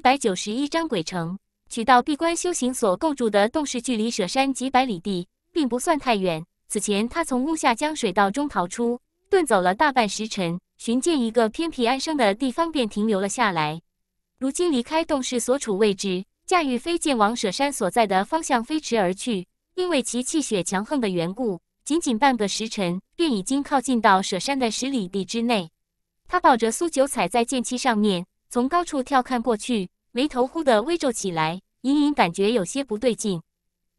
一百九十一章鬼城。取道闭关修行所构筑的洞室，距离舍山几百里地，并不算太远。此前他从屋下江水道中逃出，遁走了大半时辰，寻见一个偏僻安生的地方，便停留了下来。如今离开洞室所处位置，驾驭飞剑往舍山所在的方向飞驰而去。因为其气血强横的缘故，仅仅半个时辰，便已经靠近到舍山的十里地之内。他抱着苏九，踩在剑气上面。从高处跳看过去，眉头忽地微皱起来，隐隐感觉有些不对劲。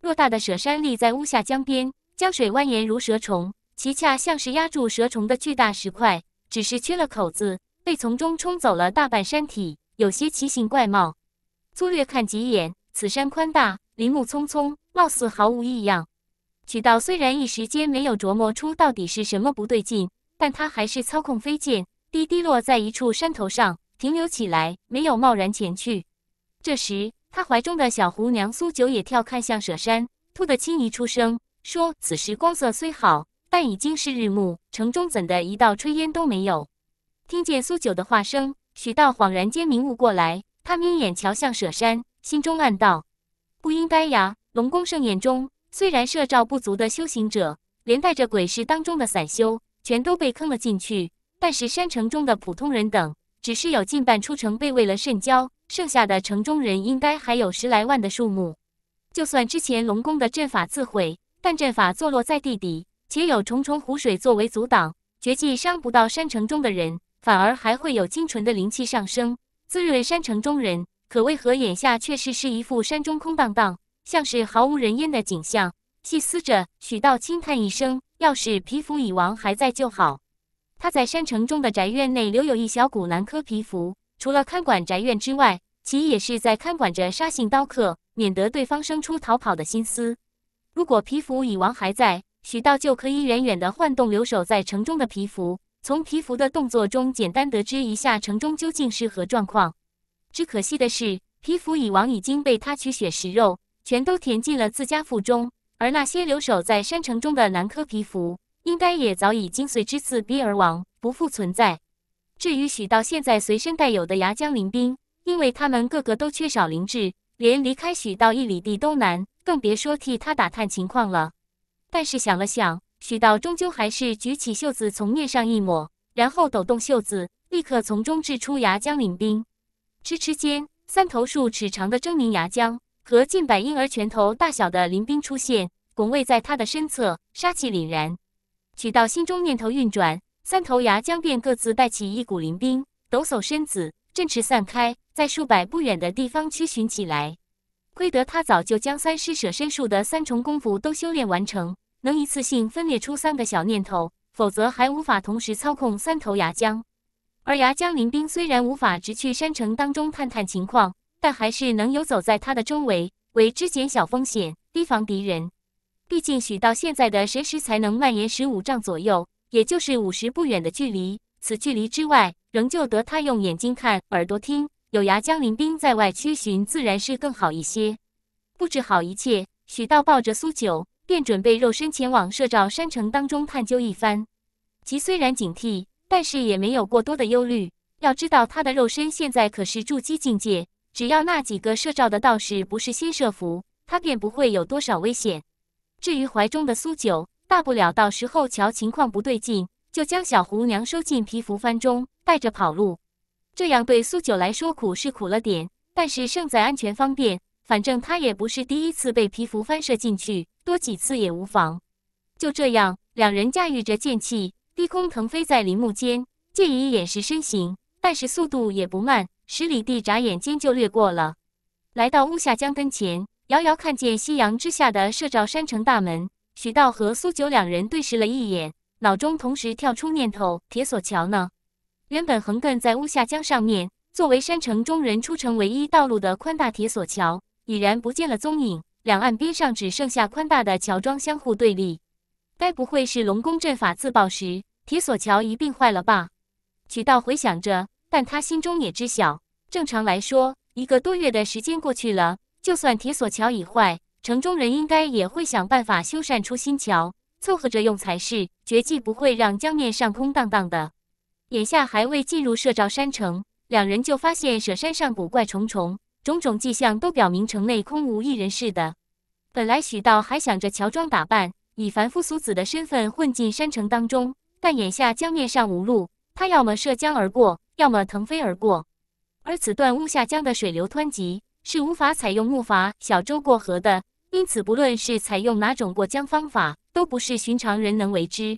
偌大的舍山立在乌下江边，江水蜿蜒如蛇虫，其恰像是压住蛇虫的巨大石块，只是缺了口子，被从中冲走了大半山体，有些奇形怪貌。粗略看几眼，此山宽大，林木葱葱，貌似毫无异样。曲道虽然一时间没有琢磨出到底是什么不对劲，但他还是操控飞剑，滴滴落在一处山头上。停留起来，没有贸然前去。这时，他怀中的小狐娘苏九也跳看向舍山，吐的轻移出声，说：“此时光色虽好，但已经是日暮，城中怎的一道炊烟都没有。”听见苏九的话声，许道恍然间明悟过来，他眯眼瞧向舍山，心中暗道：“不应该呀！龙宫盛宴中，虽然摄照不足的修行者，连带着鬼市当中的散修，全都被坑了进去，但是山城中的普通人等……”只是有近半出城被为了甚焦，剩下的城中人应该还有十来万的数目。就算之前龙宫的阵法自毁，但阵法坐落在地底，且有重重湖水作为阻挡，绝技伤不到山城中的人，反而还会有精纯的灵气上升，滋润山城中人。可为何眼下却是是一副山中空荡荡，像是毫无人烟的景象？细思着，许道轻叹一声：“要是皮肤蚁王还在就好。”他在山城中的宅院内留有一小股南柯皮肤，除了看管宅院之外，其也是在看管着沙姓刀客，免得对方生出逃跑的心思。如果皮肤蚁王还在，许道就可以远远地晃动留守在城中的皮肤，从皮肤的动作中简单得知一下城中究竟是何状况。只可惜的是，皮肤蚁王已经被他取血食肉，全都填进了自家腹中，而那些留守在山城中的南柯皮肤。应该也早已经随之刺毙而亡，不复存在。至于许道现在随身带有的牙江林兵，因为他们个个都缺少灵智，连离开许道一里地都难，更别说替他打探情况了。但是想了想，许道终究还是举起袖子从面上一抹，然后抖动袖子，立刻从中掷出牙江灵兵。吃吃间，三头数尺长的狰狞牙江和近百婴儿拳头大小的林兵出现，拱卫在他的身侧，杀气凛然。取到心中念头运转，三头牙将便各自带起一股灵兵，抖擞身子，振翅散开，在数百不远的地方屈寻起来。亏得他早就将三施舍身术的三重功夫都修炼完成，能一次性分裂出三个小念头，否则还无法同时操控三头牙将。而牙将林兵虽然无法直去山城当中探探情况，但还是能游走在他的周围，为之减小风险，提防敌人。毕竟许道现在的神识才能蔓延十五丈左右，也就是五十步远的距离。此距离之外，仍旧得他用眼睛看、耳朵听。有牙将林兵在外区寻，自然是更好一些。布置好一切，许道抱着苏九，便准备肉身前往摄照山城当中探究一番。其虽然警惕，但是也没有过多的忧虑。要知道，他的肉身现在可是筑基境界，只要那几个摄照的道士不是先设伏，他便不会有多少危险。至于怀中的苏九，大不了到时候瞧情况不对劲，就将小胡娘收进皮福幡中，带着跑路。这样对苏九来说苦是苦了点，但是胜在安全方便。反正他也不是第一次被皮福翻射进去，多几次也无妨。就这样，两人驾驭着剑气，低空腾飞在林木间，借以掩饰身形，但是速度也不慢，十里地眨眼间就掠过了，来到乌下江跟前。遥遥看见夕阳之下的射照山城大门，许道和苏九两人对视了一眼，脑中同时跳出念头：铁索桥呢？原本横亘在乌下江上面，作为山城中人出城唯一道路的宽大铁索桥，已然不见了踪影。两岸边上只剩下宽大的桥桩相互对立。该不会是龙宫阵法自爆时，铁索桥一并坏了吧？许道回想着，但他心中也知晓，正常来说，一个多月的时间过去了。就算铁索桥已坏，城中人应该也会想办法修缮出新桥，凑合着用才是，绝技不会让江面上空荡荡的。眼下还未进入舍照山城，两人就发现舍山上古怪重重，种种迹象都表明城内空无一人似的。本来许道还想着乔装打扮，以凡夫俗子的身份混进山城当中，但眼下江面上无路，他要么涉江而过，要么腾飞而过，而此段乌下江的水流湍急。是无法采用木筏、小舟过河的，因此不论是采用哪种过江方法，都不是寻常人能为之。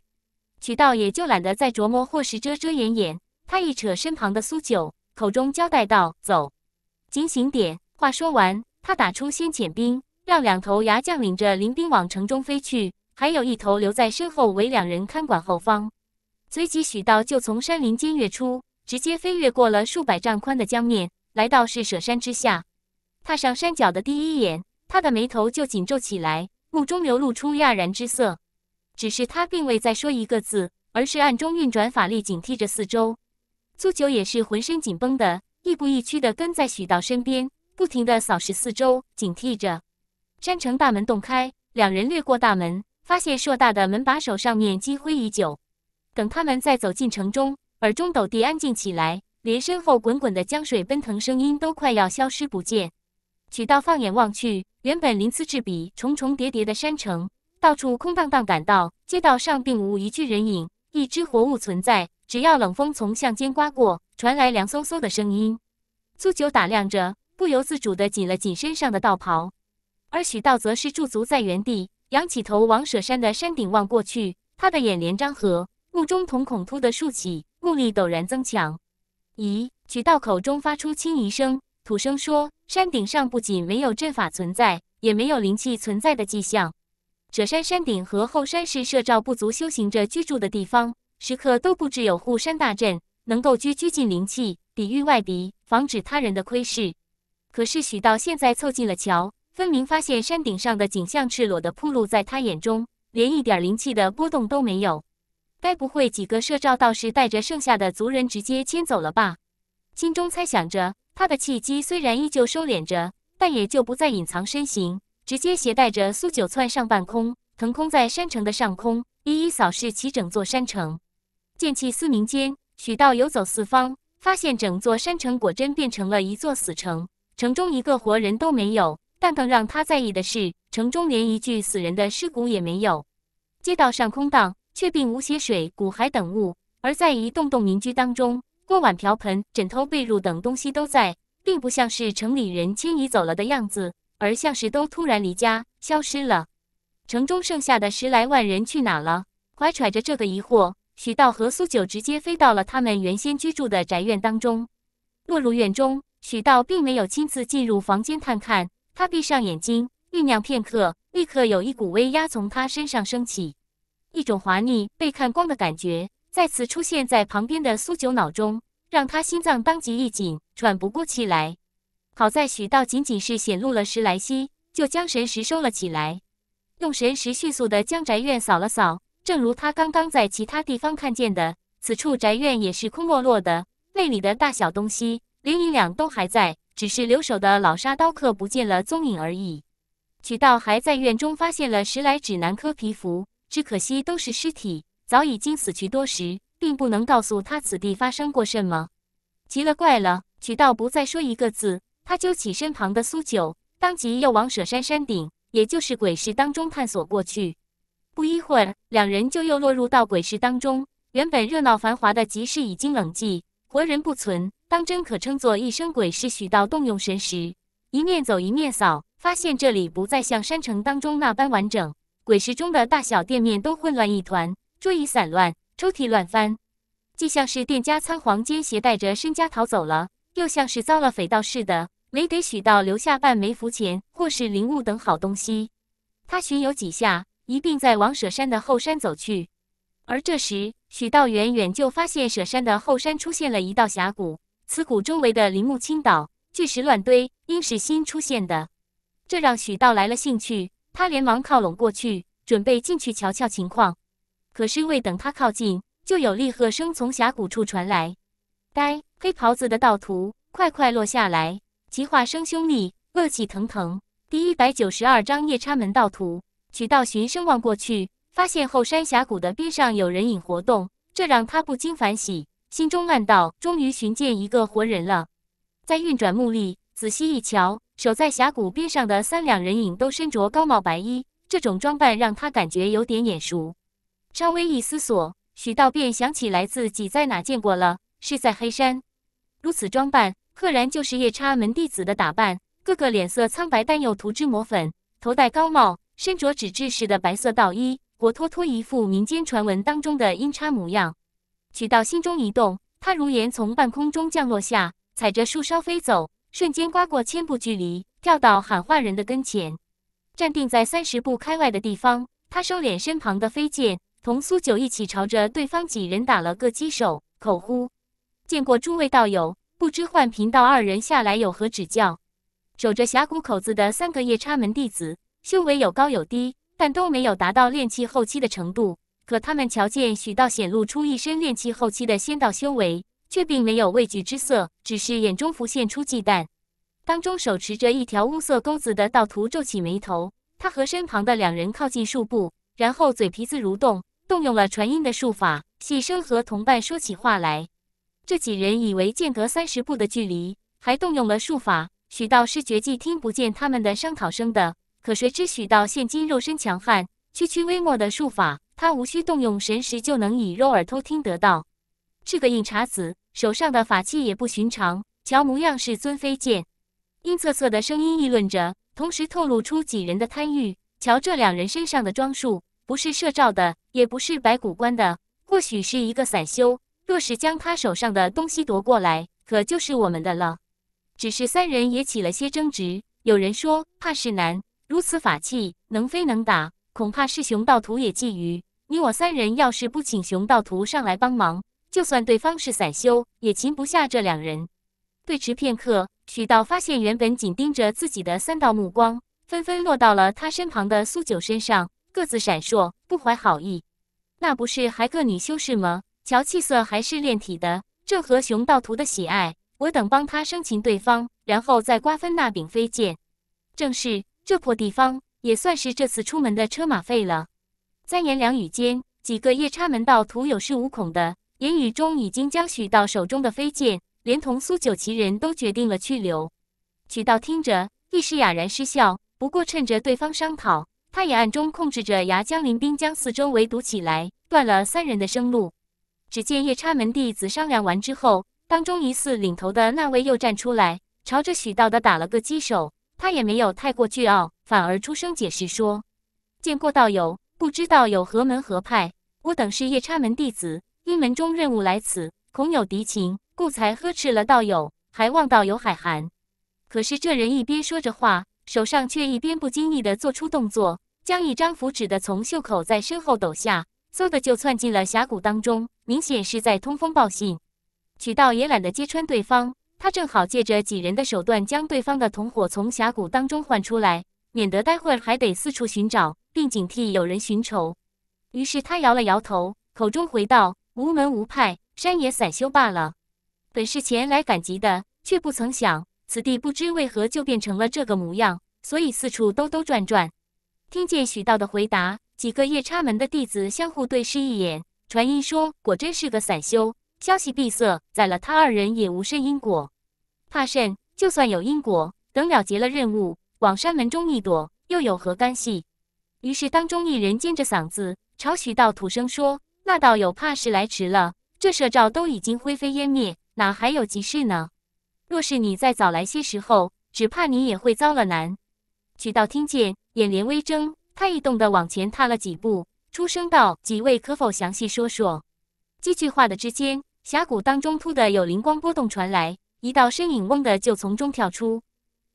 许道也就懒得再琢磨或是遮遮掩掩，他一扯身旁的苏九，口中交代道：“走，警醒点。”话说完，他打出先遣兵，让两头牙将领着林兵往城中飞去，还有一头留在身后为两人看管后方。随即，许道就从山林间跃出，直接飞越过了数百丈宽的江面，来到是舍山之下。踏上山脚的第一眼，他的眉头就紧皱起来，目中流露出讶然之色。只是他并未再说一个字，而是暗中运转法力，警惕着四周。苏九也是浑身紧绷的，亦步亦趋地跟在许道身边，不停地扫视四周，警惕着。山城大门洞开，两人掠过大门，发现硕大的门把手上面积灰已久。等他们再走进城中，耳中陡地安静起来，连身后滚滚的江水奔腾声音都快要消失不见。许道放眼望去，原本鳞次栉比、重重叠叠的山城，到处空荡荡，感到街道上并无一具人影、一只活物存在。只要冷风从巷间刮过，传来凉飕飕的声音。苏九打量着，不由自主地紧了紧身上的道袍。而许道则是驻足在原地，仰起头往舍山的山顶望过去。他的眼帘张合，目中瞳孔突的竖起，目力陡然增强。咦！许道口中发出轻疑声。土生说：“山顶上不仅没有阵法存在，也没有灵气存在的迹象。赭山山顶和后山是摄照部族修行者居住的地方，时刻都布置有护山大阵，能够拘拘禁灵气，抵御外敌，防止他人的窥视。可是许到现在凑近了瞧，分明发现山顶上的景象赤裸的铺露在他眼中，连一点灵气的波动都没有。该不会几个摄照道士带着剩下的族人直接迁走了吧？”心中猜想着。他的气机虽然依旧收敛着，但也就不再隐藏身形，直接携带着苏九窜上半空，腾空在山城的上空，一一扫视其整座山城。剑气嘶鸣间，许道游走四方，发现整座山城果真变成了一座死城，城中一个活人都没有。但更让他在意的是，城中连一具死人的尸骨也没有。街道上空荡，却并无血水、骨骸等物，而在一栋栋民居当中。锅碗瓢盆、枕头被褥等东西都在，并不像是城里人迁移走了的样子，而像是都突然离家消失了。城中剩下的十来万人去哪了？怀揣着这个疑惑，许道和苏九直接飞到了他们原先居住的宅院当中。落入院中，许道并没有亲自进入房间探看，他闭上眼睛酝酿片刻，立刻有一股威压从他身上升起，一种滑腻被看光的感觉。再次出现在旁边的苏九脑中，让他心脏当即一紧，喘不过气来。好在许道仅仅是显露了十来息，就将神石收了起来，用神石迅速的将宅院扫了扫。正如他刚刚在其他地方看见的，此处宅院也是空落落的，内里的大小东西连银两都还在，只是留守的老沙刀客不见了踪影而已。许道还在院中发现了十来指南科皮肤，只可惜都是尸体。早已经死去多时，并不能告诉他此地发生过什么。奇了怪了，许道不再说一个字，他揪起身旁的苏九，当即又往舍山山顶，也就是鬼市当中探索过去。不一会儿，两人就又落入到鬼市当中。原本热闹繁华的集市已经冷寂，活人不存，当真可称作一生鬼市。许道动用神识，一面走一面扫，发现这里不再像山城当中那般完整，鬼市中的大小店面都混乱一团。桌椅散乱，抽屉乱翻，既像是店家仓皇间携带着身家逃走了，又像是遭了匪盗似的，没给许道留下半枚符钱或是灵物等好东西。他巡游几下，一并在王舍山的后山走去。而这时，许道远远就发现舍山的后山出现了一道峡谷，此谷周围的林木倾倒，巨石乱堆，应是新出现的。这让许道来了兴趣，他连忙靠拢过去，准备进去瞧瞧情况。可是，未等他靠近，就有厉喝声从峡谷处传来。呆，黑袍子的盗徒，快快落下来！齐化生兄弟，恶气腾腾。第一百九十二章夜叉门盗徒。曲道寻声望过去，发现后山峡谷的边上有人影活动，这让他不禁反喜，心中暗道：终于寻见一个活人了。再运转木力，仔细一瞧，守在峡谷边上的三两人影都身着高帽白衣，这种装扮让他感觉有点眼熟。稍微一思索，许道便想起来自己在哪见过了，是在黑山。如此装扮，赫然就是夜叉门弟子的打扮，个个脸色苍白，但又涂脂抹粉，头戴高帽，身着纸质式的白色道衣，活脱脱一副民间传闻当中的阴差模样。许道心中一动，他如岩从半空中降落下，踩着树梢飞走，瞬间刮过千步距离，跳到喊话人的跟前，站定在三十步开外的地方，他收敛身旁的飞剑。同苏九一起朝着对方几人打了个击手，口呼：“见过诸位道友，不知换贫道二人下来有何指教？”守着峡谷口子的三个夜叉门弟子，修为有高有低，但都没有达到炼气后期的程度。可他们瞧见许道显露出一身炼气后期的仙道修为，却并没有畏惧之色，只是眼中浮现出忌惮。当中手持着一条乌色钩子的道徒皱起眉头，他和身旁的两人靠近数步，然后嘴皮子蠕动。动用了传音的术法，细声和同伴说起话来。这几人以为间隔三十步的距离，还动用了术法，许道师绝技听不见他们的商讨声的。可谁知许道现今肉身强悍，区区微末的术法，他无需动用神识就能以肉耳偷听得到。是个硬茬子，手上的法器也不寻常，瞧模样是尊飞剑。阴恻恻的声音议论着，同时透露出几人的贪欲。瞧这两人身上的装束，不是摄照的。也不是白骨关的，或许是一个散修。若是将他手上的东西夺过来，可就是我们的了。只是三人也起了些争执，有人说怕是难，如此法器能飞能打，恐怕是熊道徒也觊觎。你我三人要是不请熊道徒上来帮忙，就算对方是散修，也擒不下这两人。对峙片刻，许道发现原本紧盯着自己的三道目光，纷纷落到了他身旁的苏九身上。各自闪烁，不怀好意。那不是还个女修士吗？瞧气色，还是练体的。这和熊道徒的喜爱，我等帮他生擒对方，然后再瓜分那柄飞剑。正是，这破地方也算是这次出门的车马费了。三言两语间，几个夜叉门道徒有恃无恐的言语中，已经将许道手中的飞剑，连同苏九其人都决定了去留。许道听着，一时哑然失笑。不过趁着对方商讨。他也暗中控制着牙将林兵，将四周围堵起来，断了三人的生路。只见夜叉门弟子商量完之后，当中疑似领头的那位又站出来，朝着许道的打了个击手。他也没有太过倨傲，反而出声解释说：“见过道友，不知道有何门何派？我等是夜叉门弟子，因门中任务来此，恐有敌情，故才呵斥了道友，还望道友海涵。”可是这人一边说着话，手上却一边不经意地做出动作。将一张符纸的从袖口在身后抖下，嗖的就窜进了峡谷当中，明显是在通风报信。曲道也懒得揭穿对方，他正好借着几人的手段将对方的同伙从峡谷当中唤出来，免得待会还得四处寻找并警惕有人寻仇。于是他摇了摇头，口中回道：“无门无派，山野散修罢了。本是前来赶集的，却不曾想此地不知为何就变成了这个模样，所以四处兜兜转转。”听见许道的回答，几个夜叉门的弟子相互对视一眼，传音说：“果真是个散修，消息闭塞，宰了他二人也无甚因果，怕甚？就算有因果，等了结了任务，往山门中一躲，又有何干系？”于是当中一人尖着嗓子朝许道吐声说：“那道友怕是来迟了，这社照都已经灰飞烟灭，哪还有急事呢？若是你再早来些时候，只怕你也会遭了难。”许道听见。眼帘微睁，他异动地往前踏了几步，出声道：“几位可否详细说说？”几句话的之间，峡谷当中突的有灵光波动传来，一道身影嗡的就从中跳出，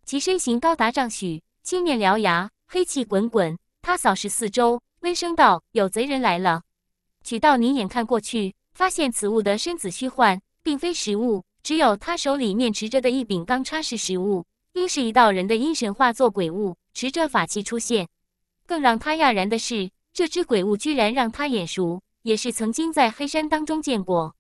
其身形高达丈许，青面獠牙，黑气滚滚。他扫视四周，微声道：“有贼人来了。”取道凝眼看过去，发现此物的身子虚幻，并非实物，只有他手里面持着的一柄钢叉是实物，应是一道人的阴神化作鬼物。持着法器出现，更让他讶然的是，这只鬼物居然让他眼熟，也是曾经在黑山当中见过。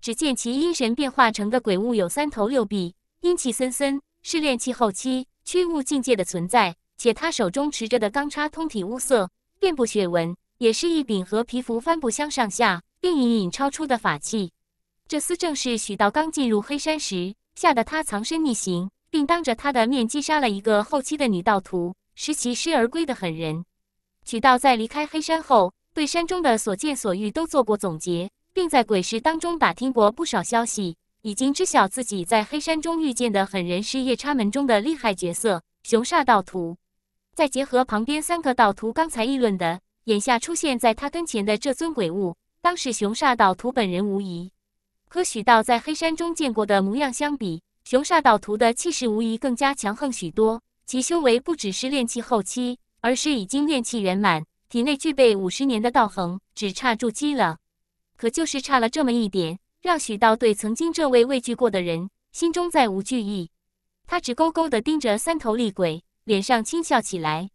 只见其阴神变化成的鬼物有三头六臂，阴气森森，是炼气后期驱物境界的存在。且他手中持着的钢叉通体乌色，遍布血纹，也是一柄和皮肤帆布相上下，并隐隐超出的法器。这厮正是许道刚进入黑山时，吓得他藏身逆行。并当着他的面击杀了一个后期的女道徒，使其失而归的狠人。许道在离开黑山后，对山中的所见所遇都做过总结，并在鬼市当中打听过不少消息，已经知晓自己在黑山中遇见的狠人是夜叉门中的厉害角色熊煞道徒。再结合旁边三个道徒刚才议论的，眼下出现在他跟前的这尊鬼物，当是熊煞道徒本人无疑。和许道在黑山中见过的模样相比。雄煞道徒的气势无疑更加强横许多，其修为不只是炼气后期，而是已经炼气圆满，体内具备五十年的道恒，只差筑基了。可就是差了这么一点，让许道对曾经这位畏惧过的人心中再无惧意。他直勾勾地盯着三头厉鬼，脸上轻笑起来。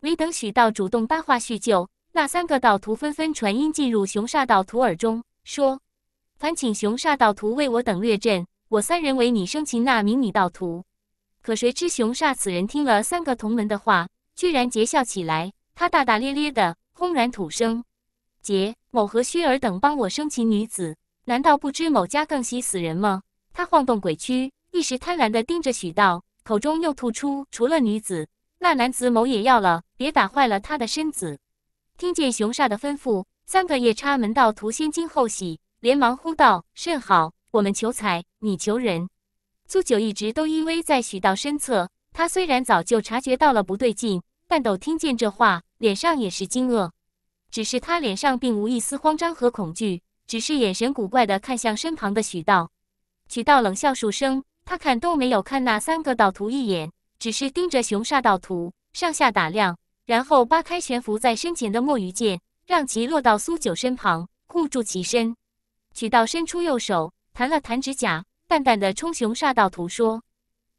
没等许道主动搭话叙旧，那三个道徒纷纷传音进入雄煞道徒耳中，说：“烦请雄煞道徒为我等略阵。”我三人为你生擒那名女盗徒，可谁知熊煞此人听了三个同门的话，居然结笑起来。他大大咧咧的，轰然吐声：“姐，某何须尔等帮我生擒女子？难道不知某家更喜死人吗？”他晃动鬼躯，一时贪婪的盯着许道，口中又吐出：“除了女子，那男子某也要了，别打坏了他的身子。”听见熊煞的吩咐，三个夜叉门盗徒先惊后喜，连忙呼道：“甚好。”我们求财，你求人。苏九一直都依偎在许道身侧，他虽然早就察觉到了不对劲，但都听见这话，脸上也是惊愕。只是他脸上并无一丝慌张和恐惧，只是眼神古怪的看向身旁的许道。许道冷笑数声，他看都没有看那三个道徒一眼，只是盯着熊煞道徒上下打量，然后扒开悬浮在身前的墨鱼剑，让其落到苏九身旁，护住其身。许道伸出右手。弹了弹指甲，淡淡的冲熊煞道徒说：“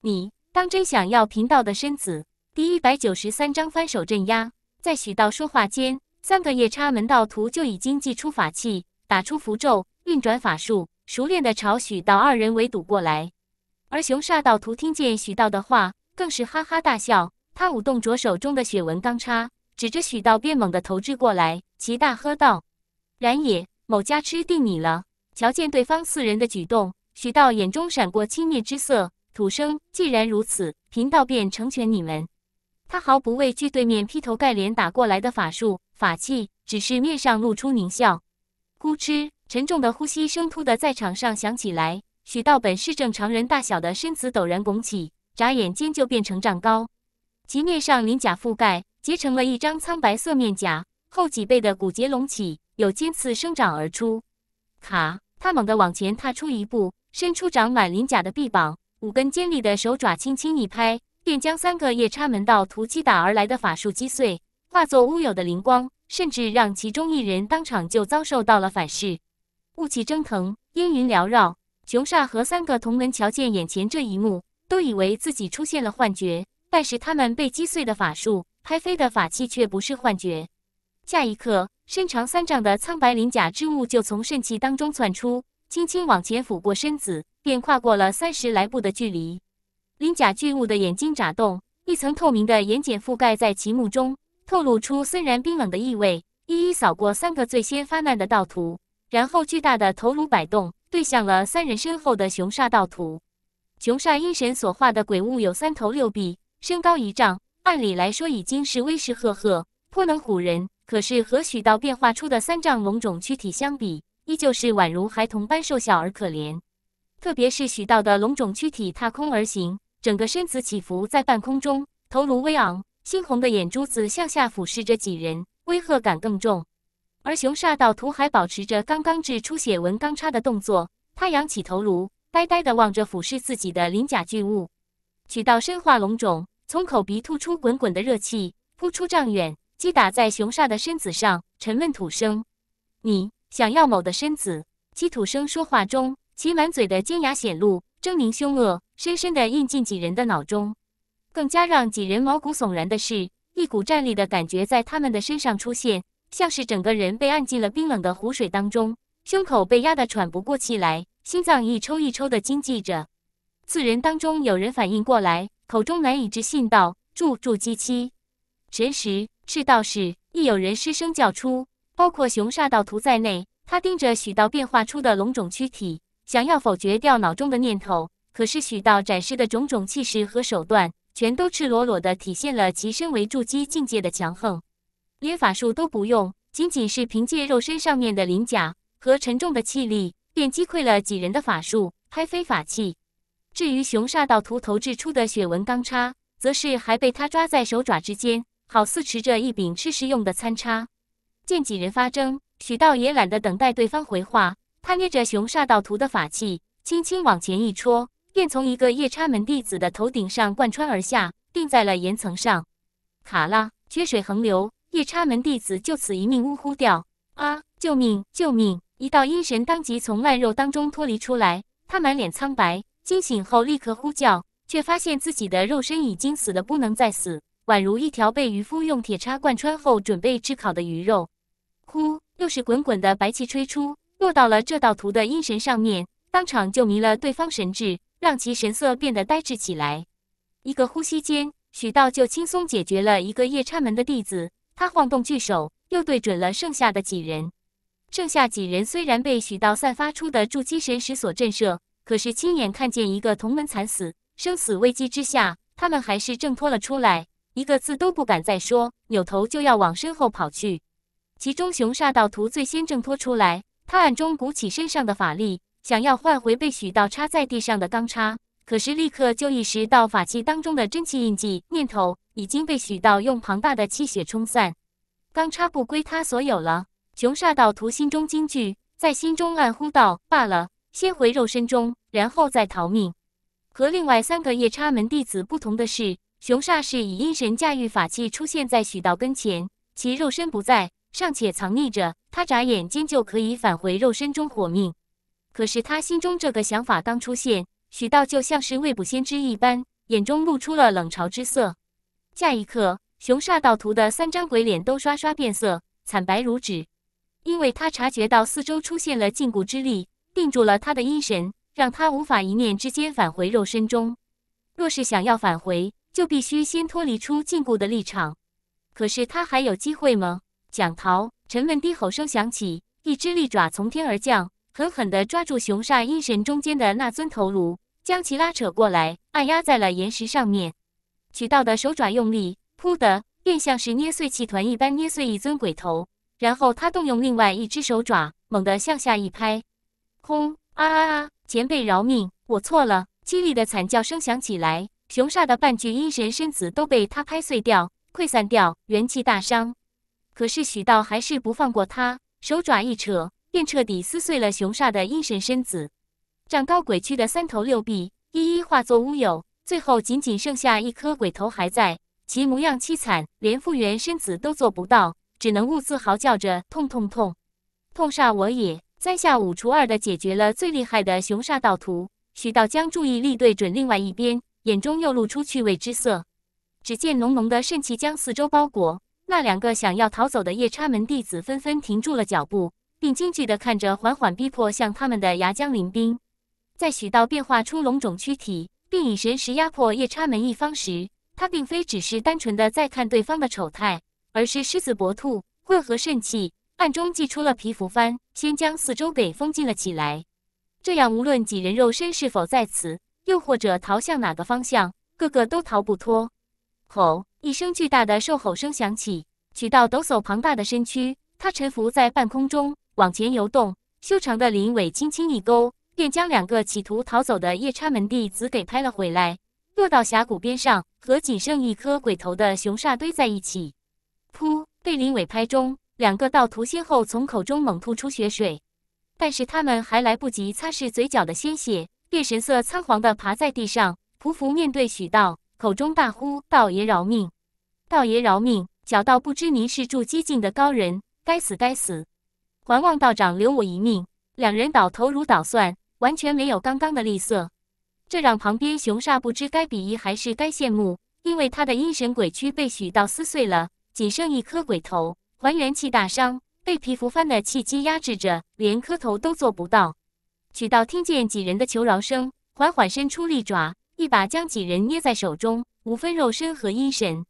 你当真想要贫道的身子？”第一百九十三章翻手镇压。在许道说话间，三个夜叉门道徒就已经祭出法器，打出符咒，运转法术，熟练的朝许道二人围堵过来。而熊煞道徒听见许道的话，更是哈哈大笑。他舞动着手中的血纹钢叉，指着许道边猛地投掷过来，齐大喝道：“然也，某家吃定你了！”瞧见对方四人的举动，许道眼中闪过轻蔑之色。土生既然如此，贫道便成全你们。他毫不畏惧对面劈头盖脸打过来的法术法器，只是面上露出狞笑。呼哧，沉重的呼吸声突的在场上响起来。许道本是正常人大小的身子陡然拱起，眨眼间就变成丈高。其面上鳞甲覆盖，结成了一张苍白色面甲。后脊背的骨节隆起，有尖刺生长而出。卡。他猛地往前踏出一步，伸出长满鳞甲的臂膀，五根尖利的手爪轻轻一拍，便将三个夜叉门道徒击打而来的法术击碎，化作乌有的灵光，甚至让其中一人当场就遭受到了反噬。雾气蒸腾，烟云缭绕。熊煞和三个同门瞧见眼前这一幕，都以为自己出现了幻觉，但是他们被击碎的法术、拍飞的法器却不是幻觉。下一刻。身长三丈的苍白鳞甲之物就从肾气当中窜出，轻轻往前俯过身子，便跨过了三十来步的距离。鳞甲巨物的眼睛眨动，一层透明的眼睑覆盖在其目中，透露出森然冰冷的意味，一一扫过三个最先发难的盗徒，然后巨大的头颅摆动，对向了三人身后的雄煞盗徒。雄煞阴神所化的鬼物有三头六臂，身高一丈，按理来说已经是威势赫赫，颇能唬人。可是和许道变化出的三丈龙种躯体相比，依旧是宛如孩童般瘦小而可怜。特别是许道的龙种躯体踏空而行，整个身子起伏在半空中，头颅微昂，猩红的眼珠子向下俯视着几人，威吓感更重。而雄煞道徒还保持着刚刚掷出血纹钢叉的动作，他仰起头颅，呆呆地望着俯视自己的鳞甲巨物。许道身化龙种，从口鼻吐出滚滚的热气，扑出丈远。击打在雄煞的身子上，沉闷土生：“你想要某的身子？”鸡土生说话中，其满嘴的尖牙显露，狰狞凶恶，深深的印进几人的脑中。更加让几人毛骨悚然的是，一股战栗的感觉在他们的身上出现，像是整个人被按进了冰冷的湖水当中，胸口被压得喘不过气来，心脏一抽一抽的惊悸着。四人当中有人反应过来，口中难以置信道：“住住基七，神石是道士，亦有人失声叫出，包括熊煞道徒在内。他盯着许道变化出的龙种躯体，想要否决掉脑中的念头，可是许道展示的种种气势和手段，全都赤裸裸地体现了其身为筑基境界的强横。连法术都不用，仅仅是凭借肉身上面的鳞甲和沉重的气力，便击溃了几人的法术，拍飞法器。至于熊煞道徒投掷出的血纹钢叉，则是还被他抓在手爪之间。好似持着一柄吃食用的餐叉，见几人发怔，许道也懒得等待对方回话。他捏着熊煞道徒的法器，轻轻往前一戳，便从一个夜叉门弟子的头顶上贯穿而下，定在了岩层上。卡拉，缺水横流，夜叉门弟子就此一命呜呼掉。啊！救命！救命！一道阴神当即从烂肉当中脱离出来，他满脸苍白，惊醒后立刻呼叫，却发现自己的肉身已经死得不能再死。宛如一条被渔夫用铁叉贯穿后准备炙烤的鱼肉，呼，又是滚滚的白气吹出，落到了这道图的阴神上面，当场就迷了对方神智，让其神色变得呆滞起来。一个呼吸间，许道就轻松解决了一个夜叉门的弟子。他晃动巨手，又对准了剩下的几人。剩下几人虽然被许道散发出的筑基神识所震慑，可是亲眼看见一个同门惨死，生死危机之下，他们还是挣脱了出来。一个字都不敢再说，扭头就要往身后跑去。其中，熊煞道徒最先挣脱出来，他暗中鼓起身上的法力，想要换回被许道插在地上的钢叉，可是立刻就意识到法器当中的真气印记念头已经被许道用庞大的气血冲散，钢叉不归他所有了。熊煞道徒心中惊惧，在心中暗呼道：“罢了，先回肉身中，然后再逃命。”和另外三个夜叉门弟子不同的是。熊煞是以阴神驾驭法器出现在许道跟前，其肉身不在，尚且藏匿着。他眨眼间就可以返回肉身中活命。可是他心中这个想法刚出现，许道就像是未卜先知一般，眼中露出了冷嘲之色。下一刻，熊煞道徒的三张鬼脸都刷刷变色，惨白如纸，因为他察觉到四周出现了禁锢之力，定住了他的阴神，让他无法一念之间返回肉身中。若是想要返回，就必须先脱离出禁锢的立场，可是他还有机会吗？蒋桃，沉闷低吼声响起，一只利爪从天而降，狠狠地抓住雄煞阴神中间的那尊头颅，将其拉扯过来，按压在了岩石上面。取道的手爪用力，噗的，便像是捏碎气团一般捏碎一尊鬼头。然后他动用另外一只手爪，猛地向下一拍，空啊啊啊！前辈饶命，我错了！凄厉的惨叫声响起来。熊煞的半具阴神身子都被他拍碎掉、溃散掉，元气大伤。可是许道还是不放过他，手爪一扯，便彻底撕碎了熊煞的阴神身子，长高鬼躯的三头六臂一一化作乌有，最后仅仅剩下一颗鬼头还在，其模样凄惨，连复原身子都做不到，只能兀自嚎叫着痛痛痛，痛煞我也！三下五除二的解决了最厉害的熊煞盗徒，许道将注意力对准另外一边。眼中又露出趣味之色，只见浓浓的圣气将四周包裹，那两个想要逃走的夜叉门弟子纷纷停住了脚步，并惊惧地看着缓缓逼迫向他们的牙将林兵。在许道变化出龙种躯体，并以神识压迫夜叉门一方时，他并非只是单纯的在看对方的丑态，而是狮子搏兔，混合圣气，暗中祭出了皮肤幡，先将四周给封禁了起来。这样，无论几人肉身是否在此。又或者逃向哪个方向，个个都逃不脱。吼！一声巨大的兽吼声响起，取到抖擞庞大的身躯，他沉浮在半空中，往前游动。修长的灵尾轻轻一勾，便将两个企图逃走的夜叉门弟子给拍了回来，落到峡谷边上，和仅剩一颗鬼头的熊煞堆在一起。噗！被灵尾拍中，两个道徒先后从口中猛吐出血水，但是他们还来不及擦拭嘴角的鲜血。便神色仓皇地爬在地上，匍匐面对许道，口中大呼：“道爷饶命，道爷饶命！”小道不知您是筑基境的高人，该死该死！还望道长留我一命。两人倒头如捣蒜，完全没有刚刚的吝啬，这让旁边熊煞不知该鄙夷还是该羡慕，因为他的阴神鬼躯被许道撕碎了，仅剩一颗鬼头，还元气大伤，被皮肤翻的气机压制着，连磕头都做不到。许道听见几人的求饶声，缓缓伸出利爪，一把将几人捏在手中，五分肉身和阴神，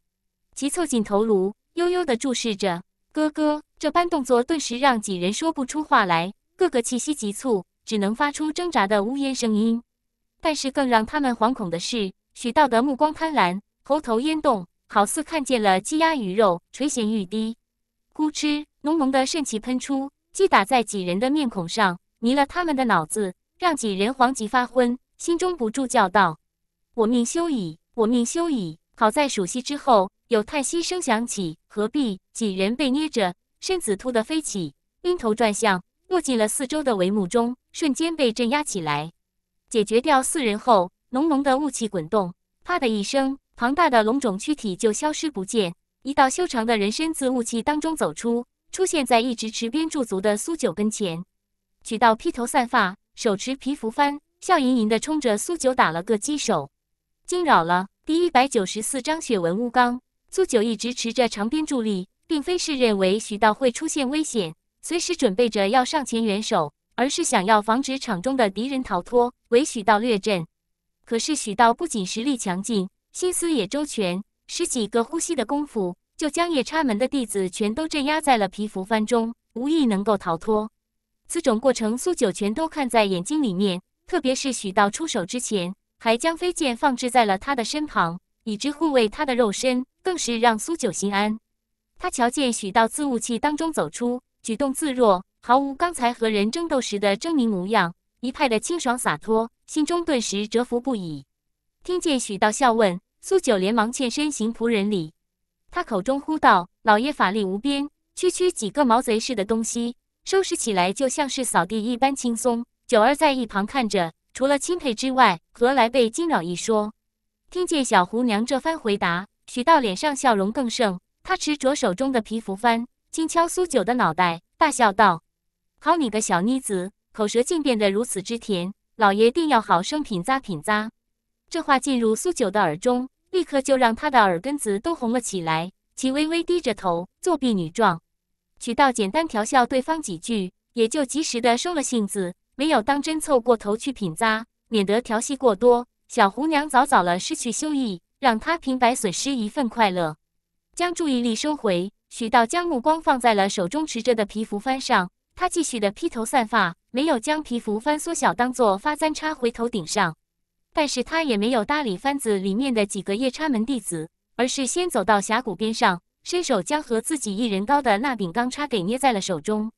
其凑近头颅，悠悠地注视着。咯咯，这般动作顿时让几人说不出话来，个个气息急促，只能发出挣扎的呜咽声音。但是更让他们惶恐的是，许道的目光贪婪，喉头咽动，好似看见了鸡鸭鱼肉，垂涎欲滴。咕哧，浓浓的圣气喷出，击打在几人的面孔上。迷了他们的脑子，让几人惶急发昏，心中不住叫道：“我命休矣！我命休矣！”好在数息之后，有叹息声响起，何必？几人被捏着身子突的飞起，晕头转向，落进了四周的帷幕中，瞬间被镇压起来。解决掉四人后，浓浓的雾气滚动，啪的一声，庞大的龙种躯体就消失不见，一道修长的人身自雾气当中走出，出现在一直池边驻足的苏九跟前。许道披头散发，手持皮肤幡，笑盈盈地冲着苏九打了个鸡手，惊扰了第一百九十四章雪文乌刚。苏九一直持着长鞭助力，并非是认为许道会出现危险，随时准备着要上前援手，而是想要防止场中的敌人逃脱，为许道略阵。可是许道不仅实力强劲，心思也周全，十几个呼吸的功夫，就将夜叉门的弟子全都镇压在了皮肤幡中，无意能够逃脱。此种过程，苏九全都看在眼睛里面。特别是许道出手之前，还将飞剑放置在了他的身旁，以之护卫他的肉身，更是让苏九心安。他瞧见许道自雾气当中走出，举动自若，毫无刚才和人争斗时的狰狞模样，一派的清爽洒脱，心中顿时折服不已。听见许道笑问，苏九连忙欠身行仆人礼，他口中呼道：“老爷法力无边，区区几个毛贼似的东西。”收拾起来就像是扫地一般轻松。九儿在一旁看着，除了钦佩之外，何来被惊扰一说？听见小胡娘这番回答，许道脸上笑容更盛。他持着手中的皮符幡，轻敲苏九的脑袋，大笑道：“好你个小妮子，口舌竟变得如此之甜，老爷定要好生品咂品咂。”这话进入苏九的耳中，立刻就让他的耳根子都红了起来，其微微低着头，作弊女状。许道简单调笑对方几句，也就及时的收了性子，没有当真凑过头去品咂，免得调戏过多，小红娘早早了失去修意，让他平白损失一份快乐。将注意力收回，许道将目光放在了手中持着的皮符幡上。他继续的披头散发，没有将皮符幡缩小当做发簪插回头顶上，但是他也没有搭理幡子里面的几个夜叉门弟子，而是先走到峡谷边上。伸手将和自己一人高的那柄钢叉给捏在了手中，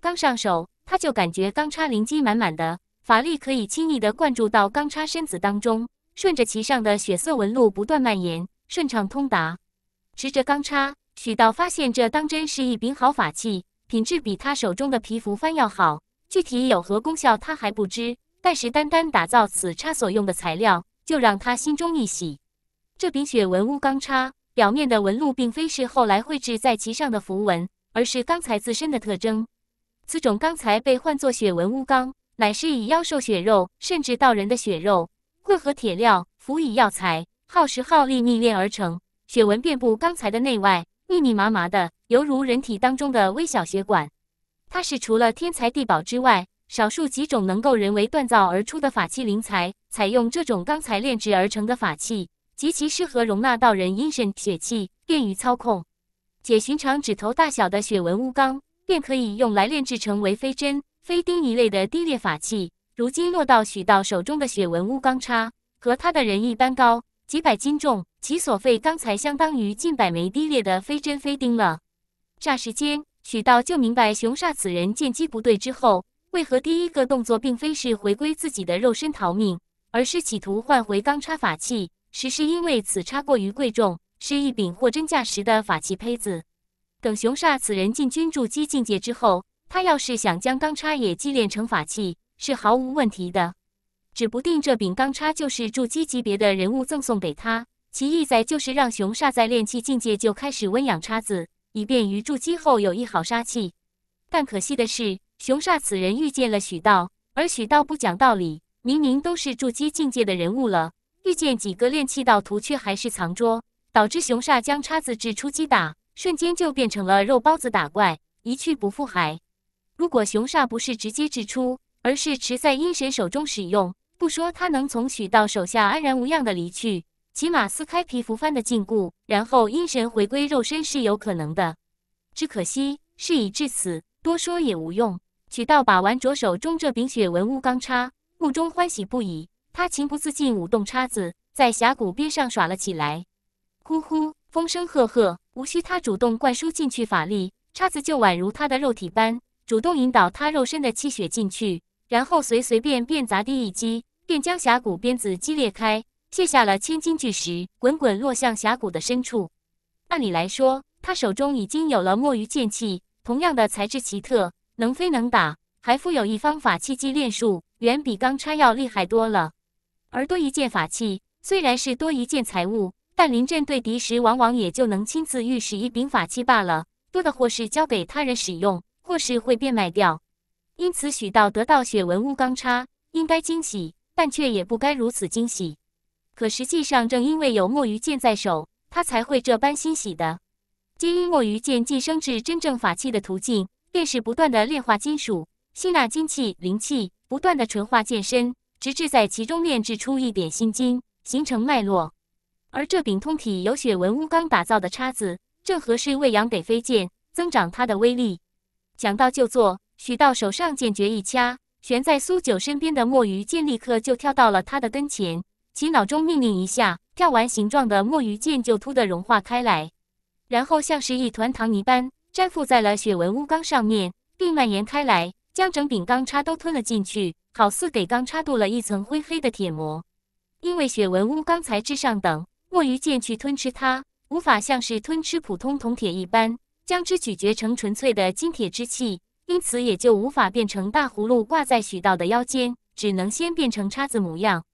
刚上手他就感觉钢叉灵机满满的，法力可以轻易地灌注到钢叉身子当中，顺着其上的血色纹路不断蔓延，顺畅通达。持着钢叉，许道发现这当真是一柄好法器，品质比他手中的皮肤幡要好。具体有何功效他还不知，但是单单打造此叉所用的材料就让他心中一喜。这柄血纹乌钢叉。表面的纹路并非是后来绘制在其上的符文，而是钢材自身的特征。此种钢材被唤作血纹钨钢，乃是以妖兽血肉，甚至道人的血肉，混合铁料，辅以药材，耗时耗力逆炼而成。血纹遍布钢材的内外，密密麻麻的，犹如人体当中的微小血管。它是除了天材地宝之外，少数几种能够人为锻造而出的法器灵材。采用这种钢材炼制而成的法器。极其适合容纳道人阴神血气，便于操控。且寻常指头大小的血纹乌钢，便可以用来炼制成为飞针、飞钉一类的低劣法器。如今落到许道手中的血纹乌钢叉，和他的人一般高，几百斤重，其所费钢材相当于近百枚低劣的飞针、飞钉了。霎时间，许道就明白熊煞此人见机不对之后，为何第一个动作并非是回归自己的肉身逃命，而是企图换回钢叉法器。实是因为此叉过于贵重，是一柄货真价实的法器胚子。等雄煞此人进军筑基境界之后，他要是想将钢叉也祭炼成法器，是毫无问题的。指不定这柄钢叉就是筑基级别的人物赠送给他，其意在就是让雄煞在炼器境界就开始温养叉子，以便于筑基后有一好杀气。但可惜的是，雄煞此人遇见了许道，而许道不讲道理，明明都是筑基境界的人物了。遇见几个练气道徒，却还是藏拙，导致熊煞将叉子掷出击打，瞬间就变成了肉包子打怪，一去不复还。如果熊煞不是直接掷出，而是持在阴神手中使用，不说他能从许道手下安然无恙的离去，起码撕开皮肤般的禁锢，然后阴神回归肉身是有可能的。只可惜事已至此，多说也无用。许道把玩着手中这柄雪纹乌钢叉，目中欢喜不已。他情不自禁舞动叉子，在峡谷边上耍了起来。呼呼，风声赫赫，无需他主动灌输进去法力，叉子就宛如他的肉体般，主动引导他肉身的气血进去，然后随随便便砸地一击，便将峡谷鞭子击裂开，卸下了千斤巨石，滚滚落向峡谷的深处。按理来说，他手中已经有了墨鱼剑气，同样的材质奇特，能飞能打，还附有一方法器机练术，远比钢叉要厉害多了。而多一件法器，虽然是多一件财物，但临阵对敌时，往往也就能亲自御使一柄法器罢了。多的或是交给他人使用，或是会变卖掉。因此，许道得到血纹乌钢叉，应该惊喜，但却也不该如此惊喜。可实际上，正因为有墨鱼剑在手，他才会这般欣喜的。皆因墨鱼剑晋升至真正法器的途径，便是不断的炼化金属，吸纳金气、灵气，不断的纯化剑身。直至在其中炼制出一点心经，形成脉络。而这柄通体由血纹钨钢打造的叉子，正合适喂养北飞剑，增长它的威力。讲到就做，许道手上剑诀一掐，悬在苏九身边的墨鱼剑立刻就跳到了他的跟前。其脑中命令一下，跳完形状的墨鱼剑就突的融化开来，然后像是一团糖泥般粘附在了血纹钨钢上面，并蔓延开来，将整柄钢叉都吞了进去。好似给钢插镀了一层灰黑的铁膜，因为雪纹乌钢材之上等墨鱼剑去吞吃它，无法像是吞吃普通铜铁一般将之咀嚼成纯粹的金铁之气，因此也就无法变成大葫芦挂在许道的腰间，只能先变成叉子模样。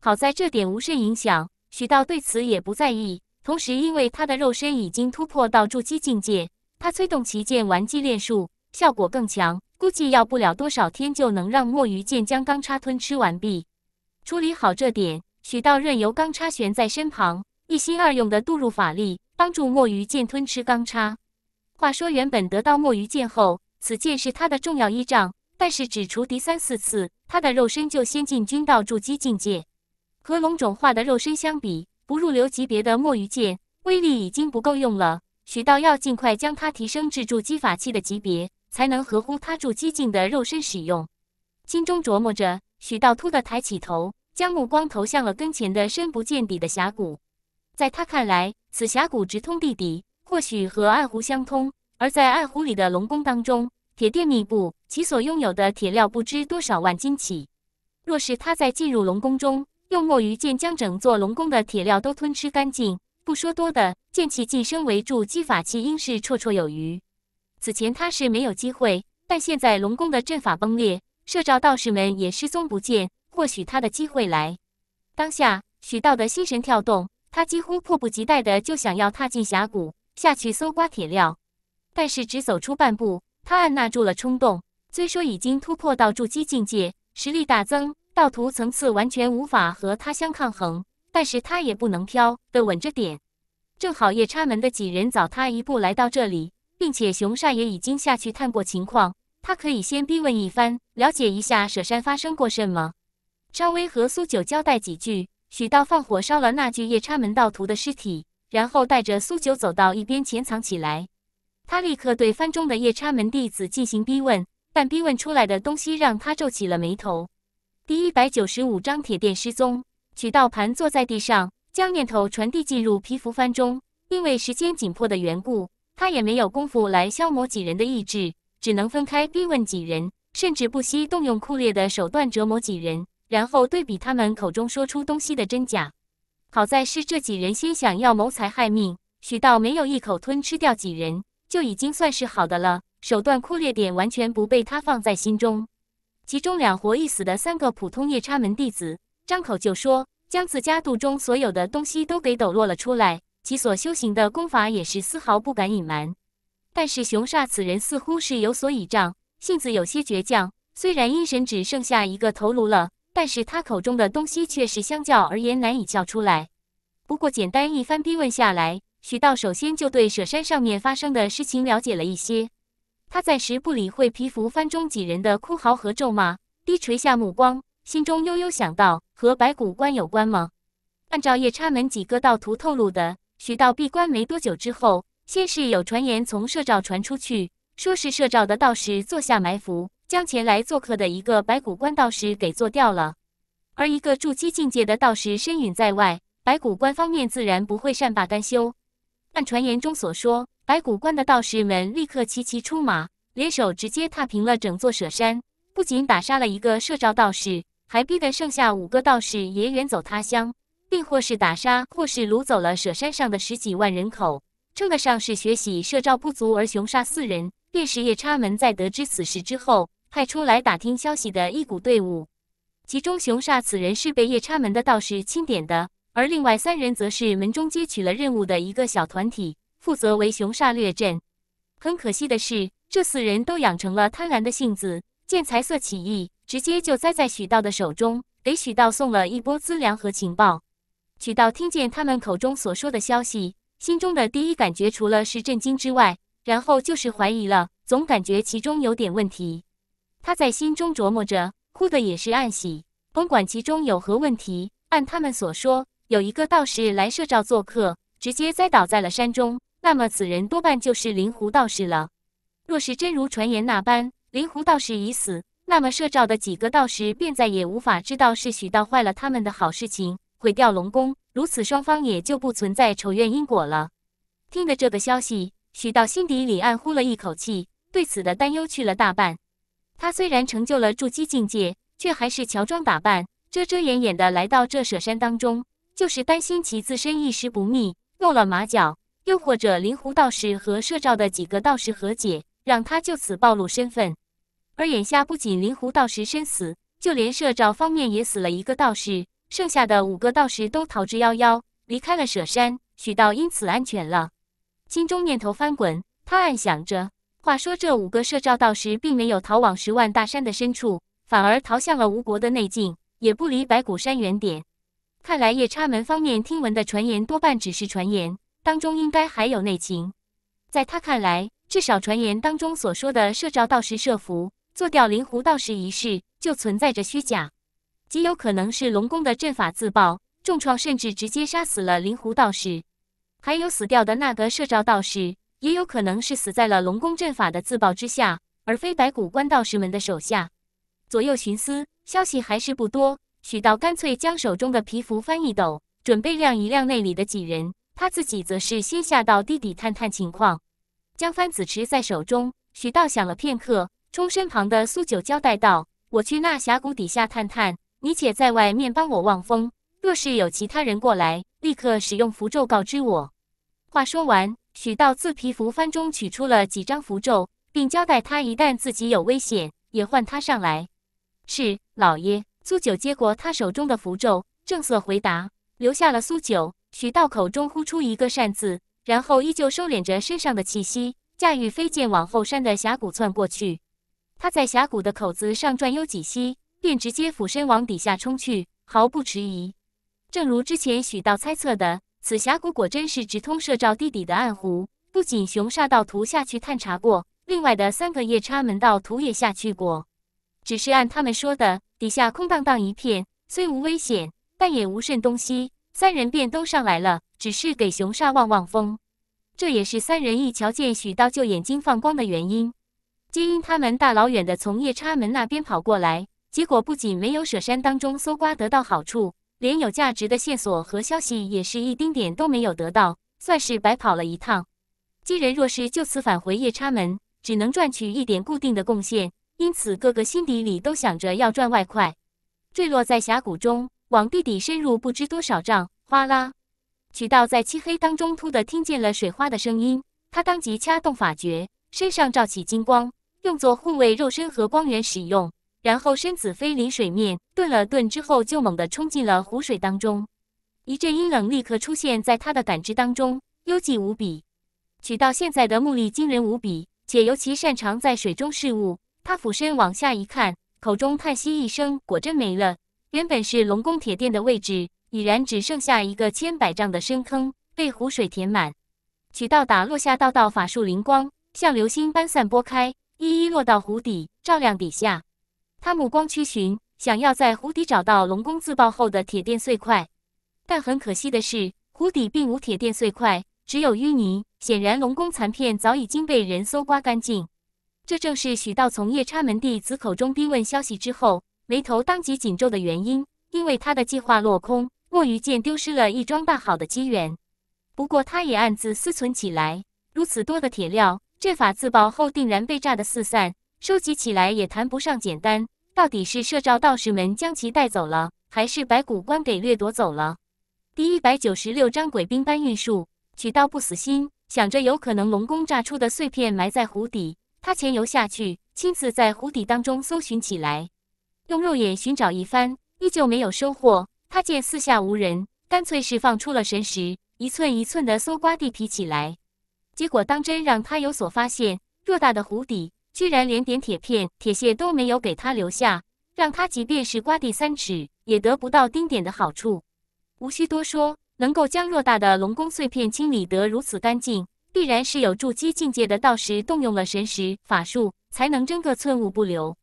好在这点无甚影响，许道对此也不在意。同时，因为他的肉身已经突破到筑基境界，他催动其剑玩击练术，效果更强。估计要不了多少天，就能让墨鱼剑将钢叉吞吃完毕。处理好这点，许道任由钢叉悬在身旁，一心二用地渡入法力，帮助墨鱼剑吞吃钢叉。话说，原本得到墨鱼剑后，此剑是他的重要依仗。但是只除敌三四次，他的肉身就先进军到筑基境界。和龙种化的肉身相比，不入流级别的墨鱼剑威力已经不够用了。许道要尽快将它提升至筑基法器的级别。才能合乎他筑基境的肉身使用。心中琢磨着，许道突地抬起头，将目光投向了跟前的深不见底的峡谷。在他看来，此峡谷直通地底，或许和二湖相通。而在二湖里的龙宫当中，铁殿密布，其所拥有的铁料不知多少万斤起。若是他在进入龙宫中，用墨鱼剑将整座龙宫的铁料都吞吃干净，不说多的，剑气晋升为筑基法器，应是绰绰有余。此前他是没有机会，但现在龙宫的阵法崩裂，摄照道士们也失踪不见，或许他的机会来。当下许道的心神跳动，他几乎迫不及待的就想要踏进峡谷下去搜刮铁料，但是只走出半步，他按捺住了冲动。虽说已经突破到筑基境界，实力大增，道途层次完全无法和他相抗衡，但是他也不能飘，得稳着点。正好夜叉门的几人早他一步来到这里。并且熊善也已经下去探过情况，他可以先逼问一番，了解一下舍山发生过什么。稍微和苏九交代几句，许道放火烧了那具夜叉门道徒的尸体，然后带着苏九走到一边潜藏起来。他立刻对番中的夜叉门弟子进行逼问，但逼问出来的东西让他皱起了眉头。第一百九十五章铁殿失踪。许道盘坐在地上，将念头传递进入皮肤番中，因为时间紧迫的缘故。他也没有功夫来消磨几人的意志，只能分开逼问几人，甚至不惜动用酷烈的手段折磨几人，然后对比他们口中说出东西的真假。好在是这几人心想要谋财害命，许道没有一口吞吃掉几人，就已经算是好的了。手段酷烈点，完全不被他放在心中。其中两活一死的三个普通夜叉门弟子，张口就说将自家肚中所有的东西都给抖落了出来。其所修行的功法也是丝毫不敢隐瞒，但是熊煞此人似乎是有所倚仗，性子有些倔强。虽然阴神只剩下一个头颅了，但是他口中的东西却是相较而言难以叫出来。不过简单一番逼问下来，许道首先就对舍山上面发生的事情了解了一些。他暂时不理会皮肤藩中几人的哭嚎和咒骂，低垂下目光，心中悠悠想到：和白骨关有关吗？按照夜叉门几个盗徒透露的。许道闭关没多久之后，先是有传言从摄照传出去，说是摄照的道士坐下埋伏，将前来做客的一个白骨关道士给做掉了。而一个筑基境界的道士身陨在外，白骨关方面自然不会善罢甘休。按传言中所说，白骨关的道士们立刻齐齐出马，联手直接踏平了整座舍山，不仅打杀了一个摄照道士，还逼得剩下五个道士也远走他乡。并或是打杀，或是掳走了舍山上的十几万人口，称得上是学习舍照不足而雄杀四人。便是夜叉门在得知此事之后，派出来打听消息的一股队伍。其中雄煞此人是被夜叉门的道士钦点的，而另外三人则是门中接取了任务的一个小团体，负责为雄煞略阵。很可惜的是，这四人都养成了贪婪的性子，见财色起意，直接就栽在许道的手中，给许道送了一波资粮和情报。许道听见他们口中所说的消息，心中的第一感觉除了是震惊之外，然后就是怀疑了，总感觉其中有点问题。他在心中琢磨着，哭的也是暗喜，甭管其中有何问题，按他们所说，有一个道士来摄照做客，直接栽倒在了山中，那么此人多半就是灵狐道士了。若是真如传言那般，灵狐道士已死，那么摄照的几个道士便再也无法知道是许道坏了他们的好事情。毁掉龙宫，如此双方也就不存在仇怨因果了。听得这个消息，许道心底里暗呼了一口气，对此的担忧去了大半。他虽然成就了筑基境界，却还是乔装打扮、遮遮掩掩的来到这舍山当中，就是担心其自身一时不密露了马脚，又或者灵狐道士和摄照的几个道士和解，让他就此暴露身份。而眼下不仅灵狐道士身死，就连摄照方面也死了一个道士。剩下的五个道士都逃之夭夭，离开了舍山。许道因此安全了，心中念头翻滚。他暗想着：话说这五个摄照道士并没有逃往十万大山的深处，反而逃向了吴国的内境，也不离白骨山远点。看来夜叉门方面听闻的传言多半只是传言，当中应该还有内情。在他看来，至少传言当中所说的摄照道士设伏做掉灵狐道士一事就存在着虚假。极有可能是龙宫的阵法自爆，重创甚至直接杀死了灵狐道士，还有死掉的那个摄照道士，也有可能是死在了龙宫阵法的自爆之下，而非白骨关道士们的手下。左右寻思，消息还是不多。许道干脆将手中的皮符翻一抖，准备晾一晾那里的几人，他自己则是先下到地底探探情况，将幡子持在手中。许道想了片刻，冲身旁的苏九交代道：“我去那峡谷底下探探。”你且在外面帮我望风，若是有其他人过来，立刻使用符咒告知我。话说完，许道自皮符幡中取出了几张符咒，并交代他一旦自己有危险，也唤他上来。是，老爷。苏九接过他手中的符咒，正色回答。留下了苏九，许道口中呼出一个“扇”字，然后依旧收敛着身上的气息，驾驭飞剑往后山的峡谷窜过去。他在峡谷的口子上转悠几息。便直接俯身往底下冲去，毫不迟疑。正如之前许道猜测的，此峡谷果真是直通摄照地底的暗湖。不仅熊煞到徒下去探查过，另外的三个夜叉门到徒也下去过。只是按他们说的，底下空荡荡一片，虽无危险，但也无甚东西。三人便都上来了，只是给熊煞望望风。这也是三人一瞧见许道就眼睛放光的原因。皆因他们大老远的从夜叉门那边跑过来。结果不仅没有舍山当中搜刮得到好处，连有价值的线索和消息也是一丁点都没有得到，算是白跑了一趟。几人若是就此返回夜叉门，只能赚取一点固定的贡献，因此个个心底里都想着要赚外快。坠落在峡谷中，往地底深入不知多少丈，哗啦！渠道在漆黑当中突的听见了水花的声音，他当即掐动法诀，身上照起金光，用作护卫肉身和光源使用。然后身子飞临水面，顿了顿之后，就猛地冲进了湖水当中。一阵阴冷立刻出现在他的感知当中，幽寂无比。曲道现在的目力惊人无比，且尤其擅长在水中事物。他俯身往下一看，口中叹息一声，果真没了。原本是龙宫铁殿的位置，已然只剩下一个千百丈的深坑，被湖水填满。曲道打落下道道法术灵光，像流星般散播开，一一落到湖底，照亮底下。他目光趋寻，想要在湖底找到龙宫自爆后的铁电碎块，但很可惜的是，湖底并无铁电碎块，只有淤泥。显然，龙宫残片早已经被人搜刮干净。这正是许道从夜叉门弟子口中逼问消息之后，眉头当即紧皱的原因，因为他的计划落空，墨鱼剑丢失了一桩大好的机缘。不过，他也暗自思忖起来：如此多的铁料，阵法自爆后定然被炸得四散。收集起来也谈不上简单，到底是摄照道士们将其带走了，还是白骨关给掠夺走了？第一百九十六章鬼兵搬运术，取道不死心，想着有可能龙宫炸出的碎片埋在湖底，他潜游下去，亲自在湖底当中搜寻起来，用肉眼寻找一番，依旧没有收获。他见四下无人，干脆释放出了神识，一寸一寸的搜刮地皮起来，结果当真让他有所发现，偌大的湖底。居然连点铁片、铁屑都没有给他留下，让他即便是刮地三尺，也得不到丁点的好处。无需多说，能够将偌大的龙宫碎片清理得如此干净，必然是有筑基境界的道士动用了神识法术，才能争个寸物不留。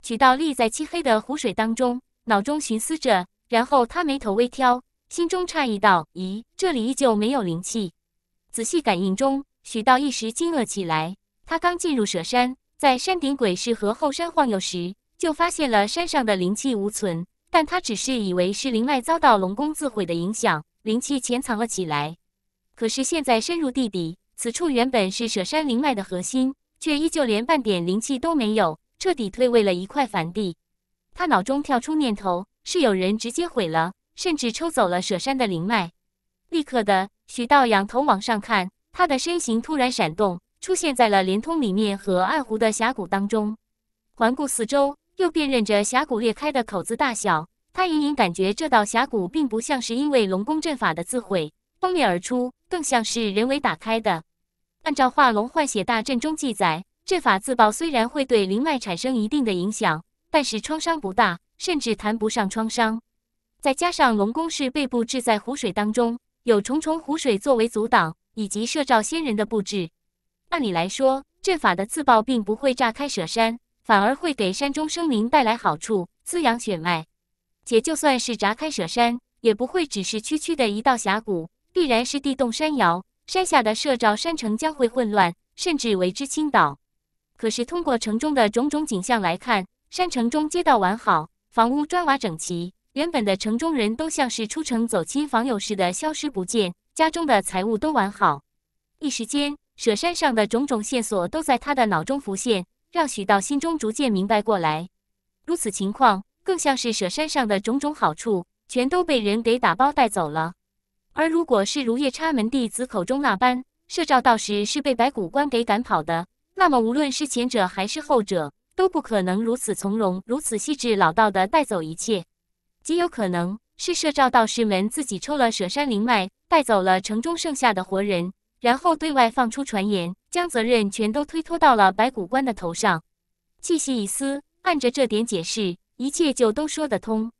曲道立在漆黑的湖水当中，脑中寻思着，然后他眉头微挑，心中诧异道：“咦，这里依旧没有灵气。”仔细感应中，许道一时惊愕起来。他刚进入蛇山。在山顶鬼市和后山晃悠时，就发现了山上的灵气无存。但他只是以为是灵脉遭到龙宫自毁的影响，灵气潜藏了起来。可是现在深入地底，此处原本是舍山灵脉的核心，却依旧连半点灵气都没有，彻底退位了一块凡地。他脑中跳出念头：是有人直接毁了，甚至抽走了舍山的灵脉。立刻的，许道仰头往上看，他的身形突然闪动。出现在了连通里面和二湖的峡谷当中，环顾四周，又辨认着峡谷裂开的口子大小。他隐隐感觉，这道峡谷并不像是因为龙宫阵法的自毁崩裂而出，更像是人为打开的。按照化龙换血大阵中记载，阵法自爆虽然会对灵脉产生一定的影响，但是创伤不大，甚至谈不上创伤。再加上龙宫是背部置在湖水当中，有重重湖水作为阻挡，以及摄照仙人的布置。按理来说，阵法的自爆并不会炸开舍山，反而会给山中生灵带来好处，滋养血脉。且就算是炸开舍山，也不会只是区区的一道峡谷，必然是地动山摇，山下的舍照山城将会混乱，甚至为之倾倒。可是通过城中的种种景象来看，山城中街道完好，房屋砖瓦整齐，原本的城中人都像是出城走亲访友似的消失不见，家中的财物都完好。一时间。舍山上的种种线索都在他的脑中浮现，让许道心中逐渐明白过来。如此情况，更像是舍山上的种种好处全都被人给打包带走了。而如果是如夜叉门弟子口中那般，摄照道士是被白骨观给赶跑的，那么无论是前者还是后者，都不可能如此从容、如此细致老道的带走一切。极有可能是摄照道士们自己抽了舍山灵脉，带走了城中剩下的活人。然后对外放出传言，将责任全都推脱到了白骨关的头上。气息一丝，按着这点解释，一切就都说得通。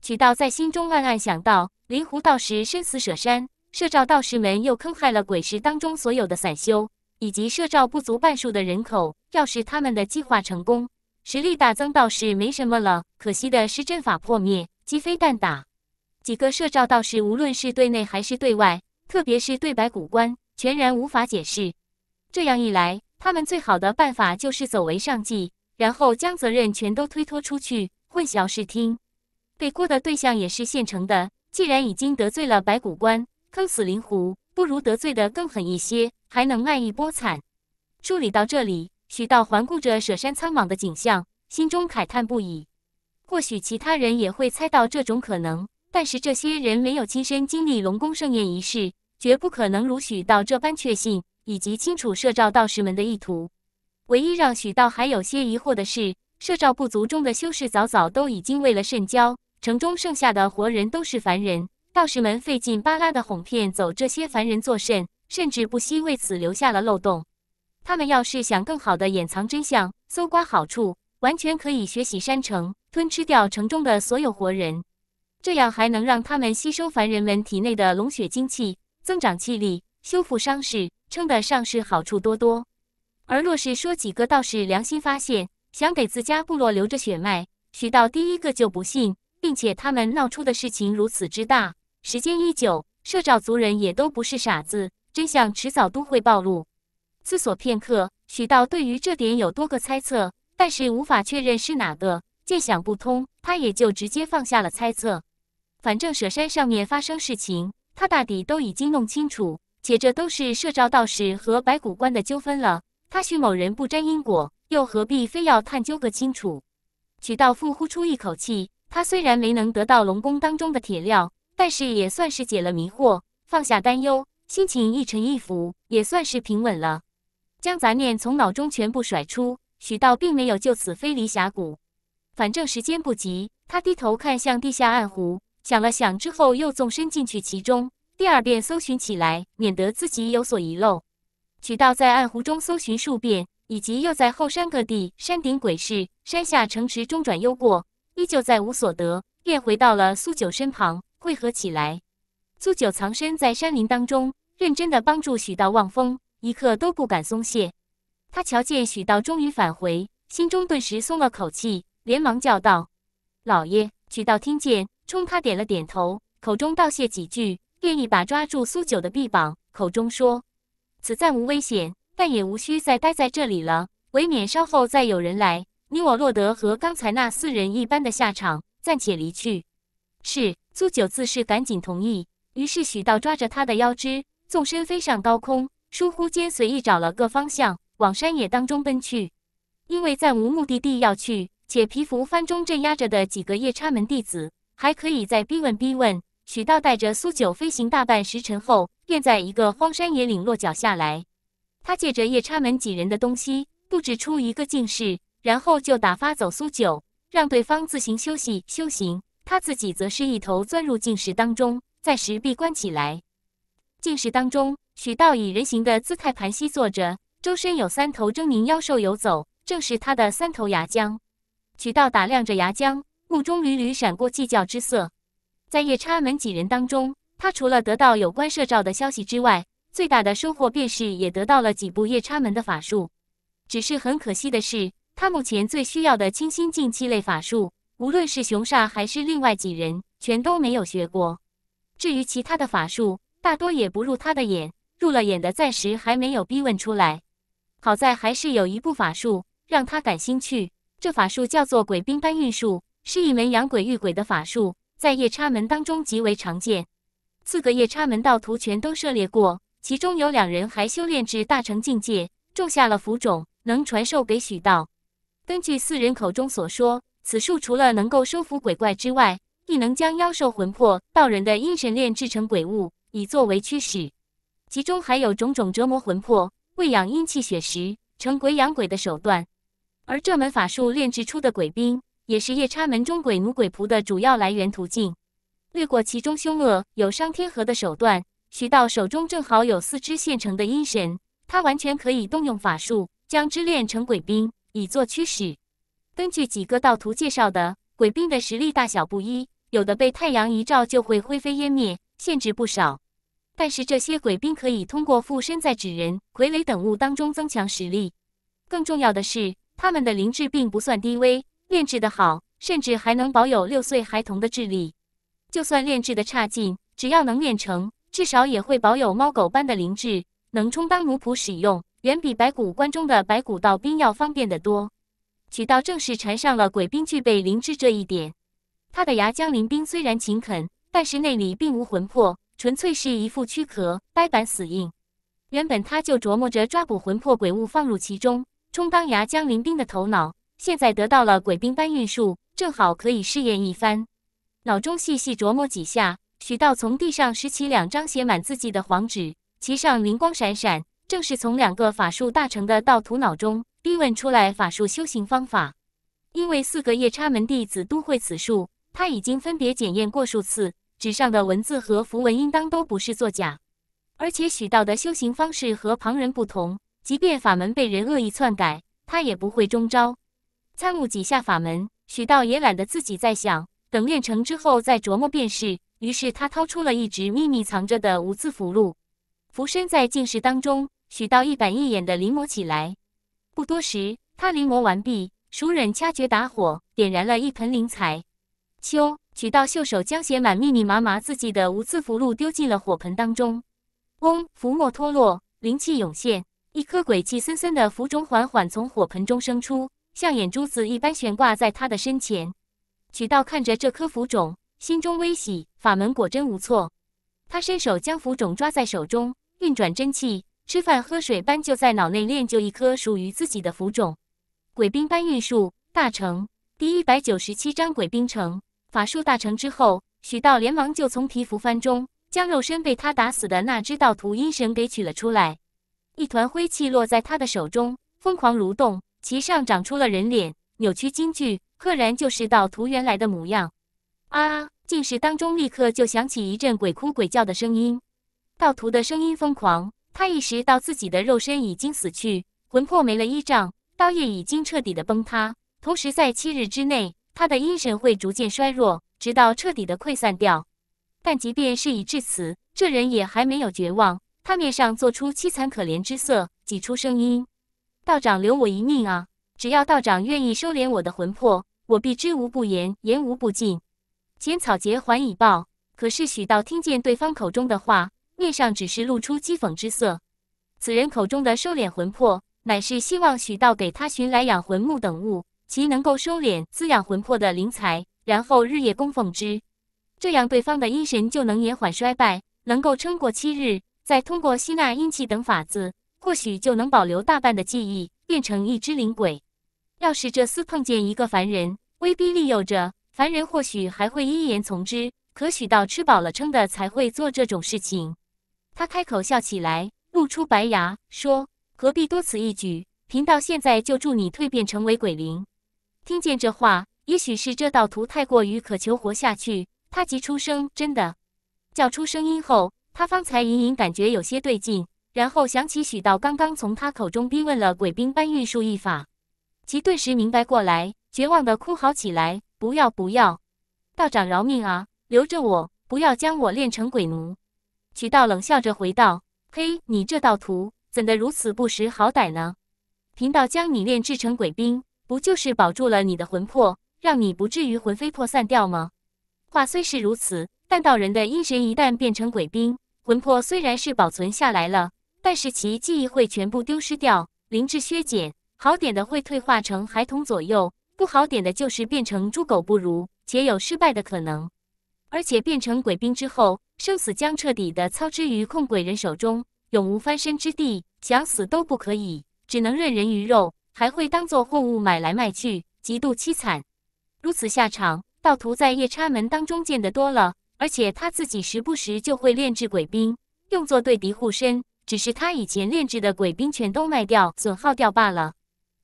曲道在心中暗暗想到：灵狐道士生死舍山，摄照道士们又坑害了鬼石当中所有的散修，以及摄照不足半数的人口。要是他们的计划成功，实力大增，倒是没什么了。可惜的是，阵法破灭，鸡飞蛋打。几个摄照道士，无论是对内还是对外，特别是对白骨关。全然无法解释，这样一来，他们最好的办法就是走为上计，然后将责任全都推脱出去，混淆视听。被锅的对象也是现成的，既然已经得罪了白骨关，坑死灵狐，不如得罪的更狠一些，还能卖一波惨。处理到这里，许道环顾着舍山苍茫的景象，心中慨叹不已。或许其他人也会猜到这种可能，但是这些人没有亲身经历龙宫盛宴一事。绝不可能如许道这般确信，以及清楚摄照道士们的意图。唯一让许道还有些疑惑的是，摄照部族中的修士早早都已经为了甚交，城中剩下的活人都是凡人，道士们费劲巴拉的哄骗走这些凡人作甚？甚至不惜为此留下了漏洞。他们要是想更好的掩藏真相、搜刮好处，完全可以学习山城，吞吃掉城中的所有活人，这样还能让他们吸收凡人们体内的龙血精气。增长气力，修复伤势，称得上是好处多多。而若是说几个道士良心发现，想给自家部落留着血脉，许道第一个就不信，并且他们闹出的事情如此之大，时间一久，摄照族人也都不是傻子，真相迟早都会暴露。思索片刻，许道对于这点有多个猜测，但是无法确认是哪个，见想不通，他也就直接放下了猜测。反正舍山上面发生事情。他大抵都已经弄清楚，且这都是摄照道士和白骨观的纠纷了。他许某人不沾因果，又何必非要探究个清楚？许道富呼出一口气，他虽然没能得到龙宫当中的铁料，但是也算是解了迷惑，放下担忧，心情一沉一浮，也算是平稳了。将杂念从脑中全部甩出，许道并没有就此飞离峡谷。反正时间不急，他低头看向地下暗湖。想了想之后，又纵身进去其中，第二遍搜寻起来，免得自己有所遗漏。曲道在暗湖中搜寻数遍，以及又在后山各地、山顶鬼市、山下城池中转悠过，依旧再无所得，便回到了苏九身旁汇合起来。苏九藏身在山林当中，认真的帮助许道望风，一刻都不敢松懈。他瞧见许道终于返回，心中顿时松了口气，连忙叫道：“老爷！”许道听见。冲他点了点头，口中道谢几句，便一把抓住苏九的臂膀，口中说：“此暂无危险，但也无需再待在这里了，唯免稍后再有人来，你我落得和刚才那四人一般的下场。”暂且离去。是苏九自是赶紧同意。于是许道抓着他的腰肢，纵身飞上高空，疏忽间随意找了个方向，往山野当中奔去。因为暂无目的地要去，且皮肤幡中镇压着的几个夜叉门弟子。还可以再逼问逼问。许道带着苏九飞行大半时辰后，便在一个荒山野岭落脚下来。他借着夜叉门几人的东西布置出一个禁室，然后就打发走苏九，让对方自行休息修行。他自己则是一头钻入禁室当中，暂时闭关起来。禁室当中，许道以人形的姿态盘膝坐着，周身有三头狰狞妖兽游走，正是他的三头牙僵。许道打量着牙僵。目中屡屡闪过计较之色，在夜叉门几人当中，他除了得到有关摄照的消息之外，最大的收获便是也得到了几部夜叉门的法术。只是很可惜的是，他目前最需要的清心静气类法术，无论是熊煞还是另外几人，全都没有学过。至于其他的法术，大多也不入他的眼。入了眼的，暂时还没有逼问出来。好在还是有一部法术让他感兴趣，这法术叫做鬼兵搬运术。是一门养鬼御鬼的法术，在夜叉门当中极为常见。四个夜叉门道徒全都涉猎过，其中有两人还修炼至大成境界，种下了符种，能传授给许道。根据四人口中所说，此术除了能够收服鬼怪之外，亦能将妖兽魂魄、道人的阴神炼制成鬼物，以作为驱使。其中还有种种折磨魂魄、喂养阴气血食、成鬼养鬼的手段。而这门法术炼制出的鬼兵。也是夜叉门中鬼奴、鬼仆的主要来源途径。略过其中凶恶有伤天和的手段，徐道手中正好有四只现成的阴神，他完全可以动用法术将之炼成鬼兵，以作驱使。根据几个道徒介绍的，鬼兵的实力大小不一，有的被太阳一照就会灰飞烟灭，限制不少。但是这些鬼兵可以通过附身在纸人、傀儡等物当中增强实力。更重要的是，他们的灵智并不算低微。炼制的好，甚至还能保有六岁孩童的智力；就算炼制的差劲，只要能炼成，至少也会保有猫狗般的灵智，能充当奴仆使用，远比白骨关中的白骨道兵要方便得多。取道正是缠上了鬼兵具备灵智这一点。他的牙将灵兵虽然勤恳，但是内里并无魂魄，纯粹是一副躯壳，呆板死硬。原本他就琢磨着抓捕魂魄鬼物放入其中，充当牙将灵兵的头脑。现在得到了鬼兵搬运术，正好可以试验一番。脑中细细琢磨几下，许道从地上拾起两张写满字迹的黄纸，其上灵光闪闪，正是从两个法术大成的道徒脑中逼问出来法术修行方法。因为四个夜叉门弟子都会此术，他已经分别检验过数次，纸上的文字和符文应当都不是作假。而且许道的修行方式和旁人不同，即便法门被人恶意篡改，他也不会中招。参悟几下法门，许道也懒得自己再想，等练成之后再琢磨便是。于是他掏出了一直秘密藏着的无字符箓，浮身在静室当中，许道一板一眼的临摹起来。不多时，他临摹完毕，熟忍掐诀打火，点燃了一盆灵材。秋，许道袖手将写满密密麻麻字迹的无字符箓丢进了火盆当中。嗡，浮墨脱落，灵气涌现，一颗鬼气森森的符种缓缓从火盆中生出。像眼珠子一般悬挂在他的身前，许道看着这颗浮肿，心中微喜，法门果真无错。他伸手将浮肿抓在手中，运转真气，吃饭喝水般就在脑内练就一颗属于自己的浮肿。鬼兵搬运术大成，第一百九十七章鬼兵成法术大成之后，许道连忙就从皮符幡中将肉身被他打死的那只道徒阴神给取了出来，一团灰气落在他的手中，疯狂蠕动。其上长出了人脸，扭曲京剧，赫然就是盗图原来的模样。啊！近视当中立刻就响起一阵鬼哭鬼叫的声音。盗图的声音疯狂，他意识到自己的肉身已经死去，魂魄没了依仗，刀业已经彻底的崩塌。同时，在七日之内，他的阴神会逐渐衰弱，直到彻底的溃散掉。但即便事已至此，这人也还没有绝望。他面上做出凄惨可怜之色，挤出声音。道长留我一命啊！只要道长愿意收敛我的魂魄，我必知无不言，言无不尽。浅草结还已报，可是许道听见对方口中的话，面上只是露出讥讽之色。此人口中的收敛魂魄，乃是希望许道给他寻来养魂木等物，其能够收敛滋养魂魄的灵材，然后日夜供奉之，这样对方的阴神就能延缓衰败，能够撑过七日，再通过吸纳阴气等法子。或许就能保留大半的记忆，变成一只灵鬼。要是这厮碰见一个凡人，威逼利诱着凡人，或许还会一言从之。可许到吃饱了撑的才会做这种事情。他开口笑起来，露出白牙，说：“何必多此一举？贫道现在就助你蜕变成为鬼灵。”听见这话，也许是这道徒太过于渴求活下去，他急出声，真的叫出声音后，他方才隐隐感觉有些对劲。然后想起许道刚刚从他口中逼问了鬼兵搬运术一法，其顿时明白过来，绝望的哭嚎起来：“不要不要，道长饶命啊！留着我，不要将我练成鬼奴。”许道冷笑着回道：“嘿，你这道徒怎的如此不识好歹呢？贫道将你炼制成鬼兵，不就是保住了你的魂魄，让你不至于魂飞魄散掉吗？”话虽是如此，但道人的阴神一旦变成鬼兵，魂魄虽然是保存下来了。但是其记忆会全部丢失掉，灵智削减，好点的会退化成孩童左右，不好点的就是变成猪狗不如，且有失败的可能。而且变成鬼兵之后，生死将彻底的操之于控鬼人手中，永无翻身之地，想死都不可以，只能任人鱼肉，还会当做货物买来卖去，极度凄惨。如此下场，盗徒在夜叉门当中见得多了，而且他自己时不时就会炼制鬼兵，用作对敌护身。只是他以前炼制的鬼兵全都卖掉、损耗掉罢了。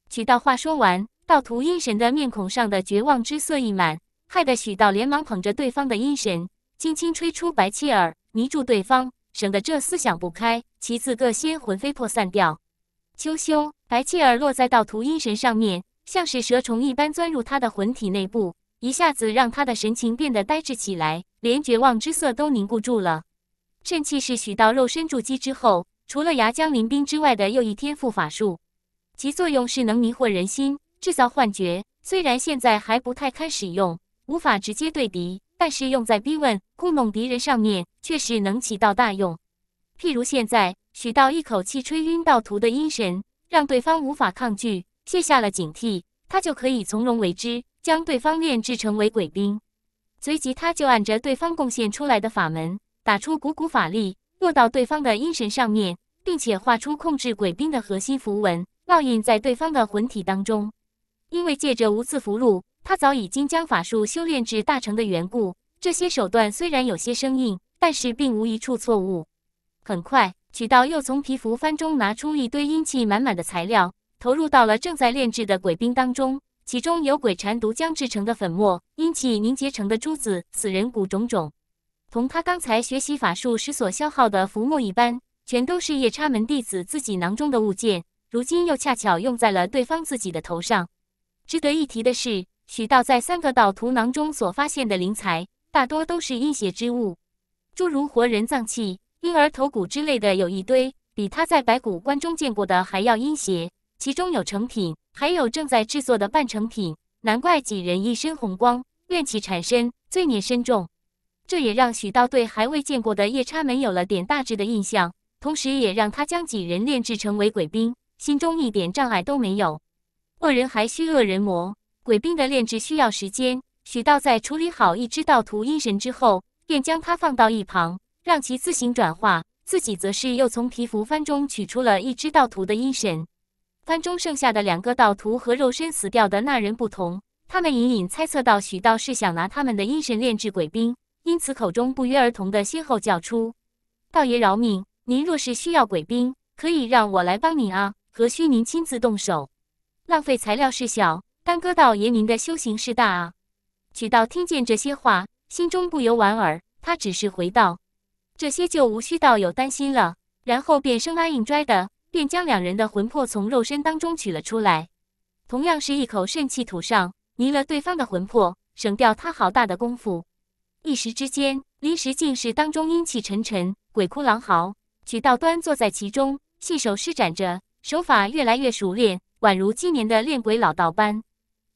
许道话说完，道图阴神的面孔上的绝望之色溢满，害得许道连忙捧着对方的阴神，轻轻吹出白气儿，迷住对方，省得这厮想不开，其次个先魂飞魄散掉。秋修，白气儿落在道图阴神上面，像是蛇虫一般钻入他的魂体内部，一下子让他的神情变得呆滞起来，连绝望之色都凝固住了。趁气势，许道肉身筑基之后。除了牙将临兵之外的又一天赋法术，其作用是能迷惑人心，制造幻觉。虽然现在还不太堪使用，无法直接对敌，但是用在逼问、糊弄敌人上面，确实能起到大用。譬如现在，许道一口气吹晕盗徒的阴神，让对方无法抗拒，卸下了警惕，他就可以从容为之，将对方炼制成为鬼兵。随即，他就按着对方贡献出来的法门，打出股股法力。落到对方的阴神上面，并且画出控制鬼兵的核心符文烙印在对方的魂体当中。因为借着无字符箓，他早已经将法术修炼至大成的缘故，这些手段虽然有些生硬，但是并无一处错误。很快，曲道又从皮符幡中拿出一堆阴气满满的材料，投入到了正在炼制的鬼兵当中，其中有鬼缠毒浆制成的粉末，阴气凝结成的珠子，死人骨种种。同他刚才学习法术时所消耗的浮木一般，全都是夜叉门弟子自己囊中的物件。如今又恰巧用在了对方自己的头上。值得一提的是，许道在三个道徒囊中所发现的灵材，大多都是阴邪之物，诸如活人脏器、婴儿头骨之类的有一堆，比他在白骨关中见过的还要阴邪。其中有成品，还有正在制作的半成品。难怪几人一身红光，怨气缠身，罪孽深重。这也让许道对还未见过的夜叉们有了点大致的印象，同时也让他将几人炼制成为鬼兵，心中一点障碍都没有。恶人还需恶人磨，鬼兵的炼制需要时间。许道在处理好一只道图阴神之后，便将它放到一旁，让其自行转化。自己则是又从皮肤幡中取出了一只道图的阴神。幡中剩下的两个道图和肉身死掉的那人不同，他们隐隐猜测到许道是想拿他们的阴神炼制鬼兵。因此，口中不约而同的先后叫出：“道爷饶命！您若是需要鬼兵，可以让我来帮您啊，何须您亲自动手？浪费材料是小，耽搁道爷您的修行是大啊！”曲道听见这些话，心中不由莞尔。他只是回道：“这些就无需道友担心了。”然后便生拉硬拽的，便将两人的魂魄从肉身当中取了出来。同样是一口肾气吐上，迷了对方的魂魄，省掉他好大的功夫。一时之间，临时进士当中阴气沉沉，鬼哭狼嚎。曲道端坐在其中，细手施展着手法，越来越熟练，宛如今年的炼鬼老道般。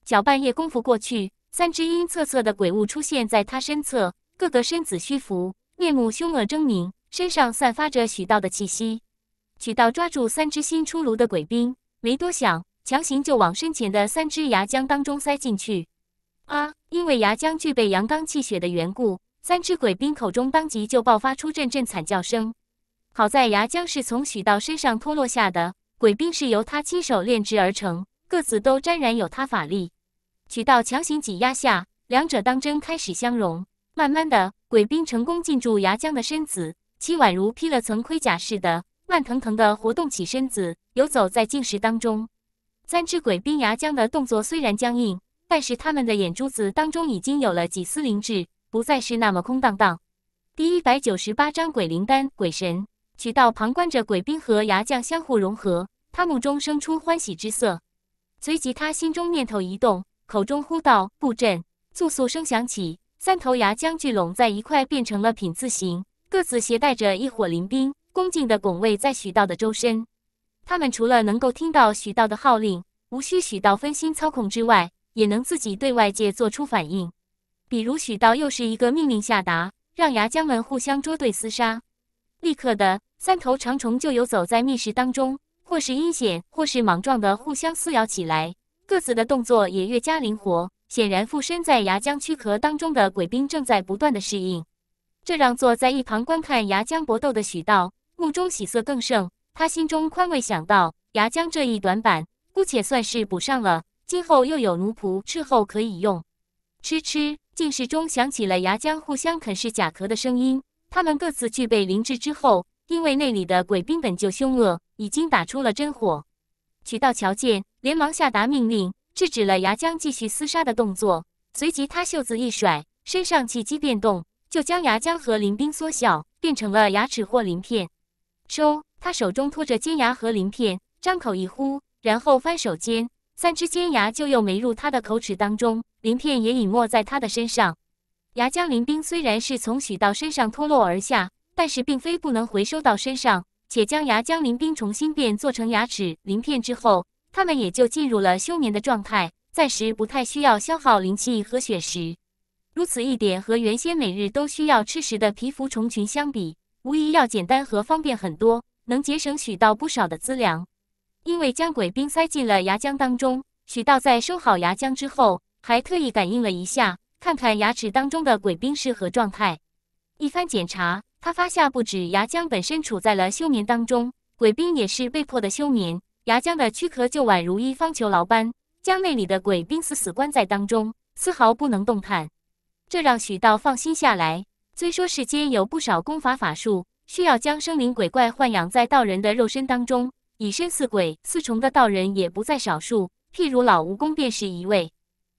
小半夜功夫过去，三只阴恻恻的鬼物出现在他身侧，个个身子虚浮，面目凶恶狰狞，身上散发着许道的气息。曲道抓住三只新出炉的鬼兵，没多想，强行就往身前的三只牙将当中塞进去。啊！因为牙浆具备阳刚气血的缘故，三只鬼兵口中当即就爆发出阵阵惨叫声。好在牙浆是从许道身上脱落下的，鬼兵是由他亲手炼制而成，各自都沾染有他法力。许道强行挤压下，两者当真开始相融。慢慢的，鬼兵成功进驻牙浆的身子，其宛如披了层盔甲似的，慢腾腾的活动起身子，游走在进石当中。三只鬼兵牙浆的动作虽然僵硬。但是他们的眼珠子当中已经有了几丝灵智，不再是那么空荡荡。第一百九十八章鬼灵丹，鬼神渠道旁观着鬼兵和牙将相互融合，他目中生出欢喜之色。随即他心中念头一动，口中呼道：“布阵！”簌簌声响起，三头牙将聚拢在一块，变成了品字形，各自携带着一伙灵兵，恭敬地拱卫在许道的周身。他们除了能够听到许道的号令，无需许道分心操控之外，也能自己对外界做出反应，比如许道又是一个命令下达，让牙将们互相捉对厮杀。立刻的，三头长虫就游走在密室当中，或是阴险，或是莽撞的互相撕咬起来，各自的动作也越加灵活。显然，附身在牙将躯壳当中的鬼兵正在不断的适应。这让坐在一旁观看牙将搏斗的许道目中喜色更盛，他心中宽慰，想到牙将这一短板，姑且算是补上了。今后又有奴仆伺候可以用。吃吃，进食中响起了牙浆互相啃噬甲壳的声音。他们各自具备灵智之后，因为那里的鬼兵本就凶恶，已经打出了真火。取道瞧见，连忙下达命令，制止了牙浆继续厮杀的动作。随即他袖子一甩，身上气机变动，就将牙浆和鳞兵缩小，变成了牙齿或鳞片。收，他手中托着尖牙和鳞片，张口一呼，然后翻手间。三只尖牙就又没入他的口齿当中，鳞片也隐没在他的身上。牙浆鳞冰虽然是从许道身上脱落而下，但是并非不能回收到身上，且将牙浆鳞冰重新变做成牙齿、鳞片之后，它们也就进入了休眠的状态，暂时不太需要消耗灵气和血食。如此一点和原先每日都需要吃食的皮肤虫群相比，无疑要简单和方便很多，能节省许道不少的资粮。因为将鬼兵塞进了牙浆当中，许道在收好牙浆之后，还特意感应了一下，看看牙齿当中的鬼兵是何状态。一番检查，他发现不止牙浆本身处在了休眠当中，鬼兵也是被迫的休眠。牙浆的躯壳就宛如一方囚牢般，将那里的鬼兵死死关在当中，丝毫不能动弹。这让许道放心下来。虽说世间有不少功法法术，需要将生灵鬼怪豢养在道人的肉身当中。以身似鬼四重的道人也不在少数，譬如老蜈蚣便是一位。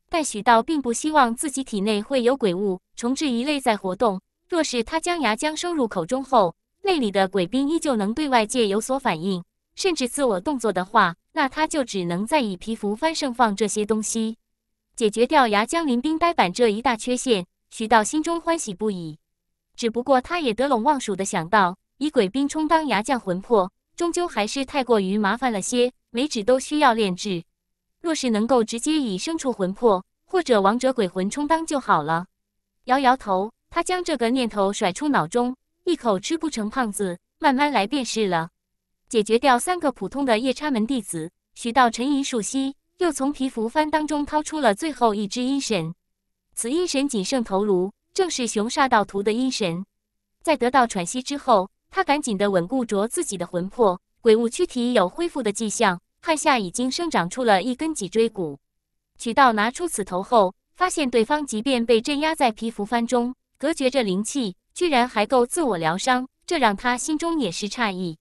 但许道并不希望自己体内会有鬼物、虫置一类在活动。若是他将牙浆收入口中后，内里的鬼兵依旧能对外界有所反应，甚至自我动作的话，那他就只能再以皮肤翻盛放这些东西，解决掉牙浆临兵呆板这一大缺陷。许道心中欢喜不已，只不过他也得陇望蜀的想到，以鬼兵充当牙将魂魄。终究还是太过于麻烦了些，每指都需要炼制。若是能够直接以牲畜魂魄或者王者鬼魂充当就好了。摇摇头，他将这个念头甩出脑中，一口吃不成胖子，慢慢来便是了。解决掉三个普通的夜叉门弟子，许道沉吟数息，又从皮肤幡当中掏出了最后一只阴神。此阴神仅剩头颅，正是熊煞道徒的阴神。在得到喘息之后。他赶紧地稳固着自己的魂魄，鬼物躯体有恢复的迹象，汗下已经生长出了一根脊椎骨。许道拿出此头后，发现对方即便被镇压在皮肤幡中，隔绝着灵气，居然还够自我疗伤，这让他心中也是诧异。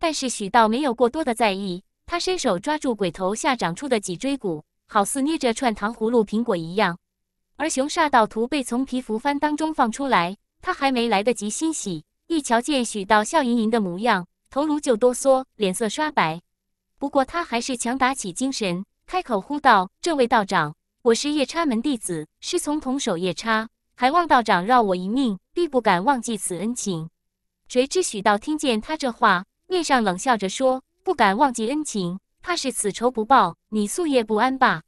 但是许道没有过多的在意，他伸手抓住鬼头下长出的脊椎骨，好似捏着串糖葫芦苹果一样。而熊煞道徒被从皮肤幡当中放出来，他还没来得及欣喜。一瞧见许道笑盈盈的模样，头颅就哆嗦，脸色刷白。不过他还是强打起精神，开口呼道：“这位道长，我是夜叉门弟子，师从同守夜叉，还望道长饶我一命，必不敢忘记此恩情。”谁知许道听见他这话，面上冷笑着说：“不敢忘记恩情，怕是此仇不报，你夙夜不安吧？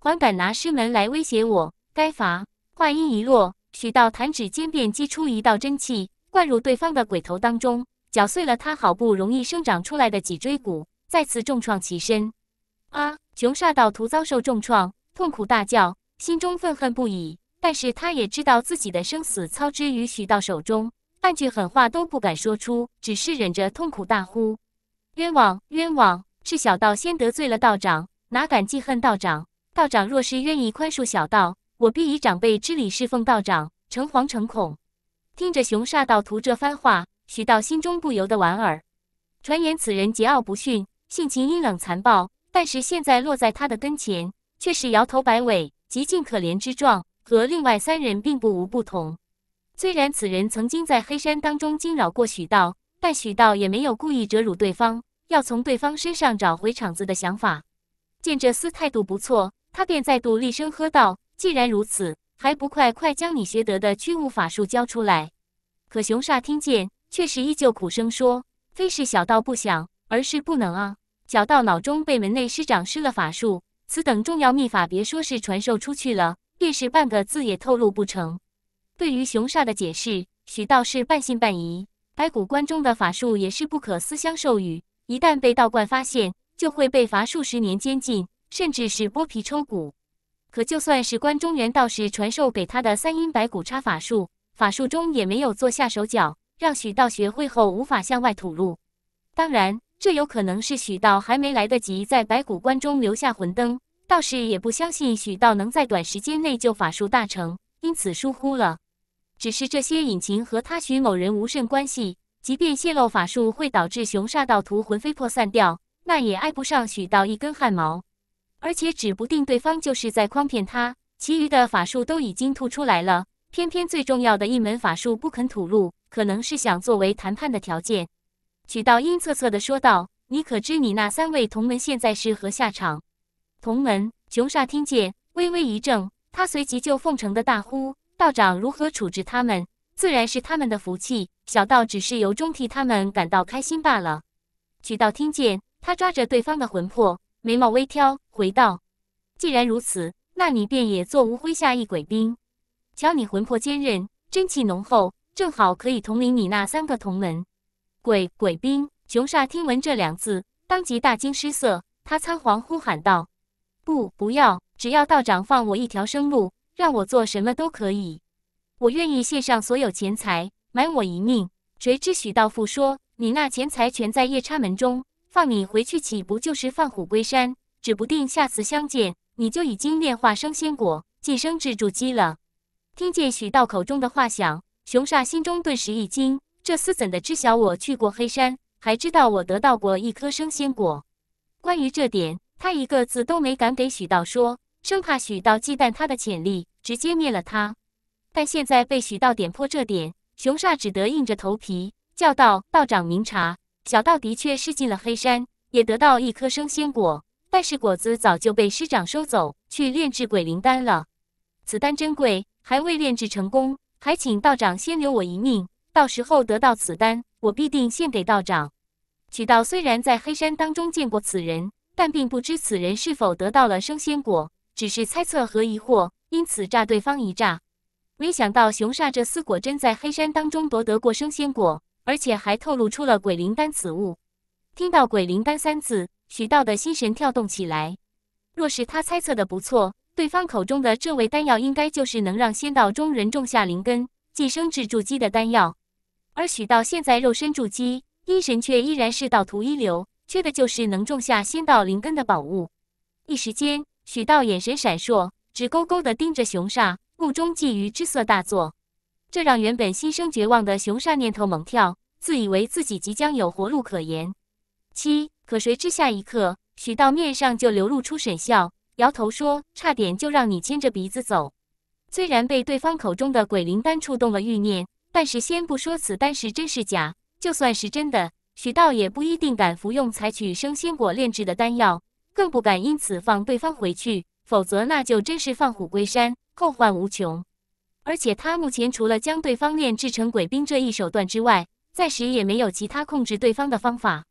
还敢拿师门来威胁我？该罚！”话音一落，许道弹指间便激出一道真气。灌入对方的鬼头当中，绞碎了他好不容易生长出来的脊椎骨，再次重创其身。啊！穷煞道徒遭受重创，痛苦大叫，心中愤恨不已。但是他也知道自己的生死操之于许道手中，半句狠话都不敢说出，只是忍着痛苦大呼：“冤枉！冤枉！是小道先得罪了道长，哪敢记恨道长？道长若是愿意宽恕小道，我必以长辈之礼侍奉道长，诚惶诚恐。”听着熊煞道徒这番话，许道心中不由得莞尔。传言此人桀骜不驯，性情阴冷残暴，但是现在落在他的跟前，却是摇头摆尾，极尽可怜之状，和另外三人并不无不同。虽然此人曾经在黑山当中惊扰过许道，但许道也没有故意折辱对方，要从对方身上找回场子的想法。见这厮态度不错，他便再度厉声喝道：“既然如此。”还不快快将你学得的驱雾法术交出来！可熊煞听见，却是依旧苦声说：“非是小道不想，而是不能啊！小道脑中被门内师长施了法术，此等重要秘法，别说是传授出去了，便是半个字也透露不成。”对于熊煞的解释，许道士半信半疑。白骨观中的法术也是不可私相授予，一旦被道观发现，就会被罚数十年监禁，甚至是剥皮抽骨。可就算是关中原道士传授给他的三阴白骨叉法术，法术中也没有做下手脚，让许道学会后无法向外吐露。当然，这有可能是许道还没来得及在白骨关中留下魂灯，道士也不相信许道能在短时间内就法术大成，因此疏忽了。只是这些隐情和他许某人无甚关系，即便泄露法术会导致雄煞道徒魂飞魄散掉，那也挨不上许道一根汗毛。而且指不定对方就是在诓骗他，其余的法术都已经吐出来了，偏偏最重要的一门法术不肯吐露，可能是想作为谈判的条件。曲道阴恻恻地说道：“你可知你那三位同门现在是何下场？”同门，琼煞听见，微微一怔，他随即就奉承地大呼：“道长如何处置他们，自然是他们的福气，小道只是由衷替他们感到开心罢了。”曲道听见，他抓着对方的魂魄。眉毛微挑，回道：“既然如此，那你便也做吾麾下一鬼兵。瞧你魂魄坚韧，真气浓厚，正好可以统领你那三个同门鬼鬼兵。”熊煞听闻这两字，当即大惊失色，他仓皇呼喊道：“不，不要！只要道长放我一条生路，让我做什么都可以。我愿意献上所有钱财，买我一命。”谁知许道富说：“你那钱财全在夜叉门中。”放你回去，岂不就是放虎归山？指不定下次相见，你就已经炼化升仙果，晋升至主鸡了。听见许道口中的话响，熊煞心中顿时一惊：这厮怎的知晓我去过黑山，还知道我得到过一颗升仙果？关于这点，他一个字都没敢给许道说，生怕许道忌惮他的潜力，直接灭了他。但现在被许道点破这点，熊煞只得硬着头皮叫道：“道长明察。”小道的确是进了黑山，也得到一颗生仙果，但是果子早就被师长收走，去炼制鬼灵丹了。此丹珍贵，还未炼制成功，还请道长先留我一命。到时候得到此丹，我必定献给道长。曲道虽然在黑山当中见过此人，但并不知此人是否得到了生仙果，只是猜测和疑惑，因此诈对方一诈。没想到熊煞这厮果真在黑山当中夺得过生仙果。而且还透露出了鬼灵丹此物。听到“鬼灵丹”三字，许道的心神跳动起来。若是他猜测的不错，对方口中的这味丹药，应该就是能让仙道中人种下灵根、晋升至筑基的丹药。而许道现在肉身筑基，阴神却依然是道途一流，缺的就是能种下仙道灵根的宝物。一时间，许道眼神闪烁，直勾勾地盯着熊煞，目中觊觎之色大作。这让原本心生绝望的熊煞念头猛跳，自以为自己即将有活路可言。七，可谁知下一刻，许道面上就流露出沈笑，摇头说：“差点就让你牵着鼻子走。”虽然被对方口中的鬼灵丹触动了欲念，但是先不说此丹是真是假，就算是真的，许道也不一定敢服用。采取生仙果炼制的丹药，更不敢因此放对方回去，否则那就真是放虎归山，后患无穷。而且他目前除了将对方炼制成鬼兵这一手段之外，暂时也没有其他控制对方的方法。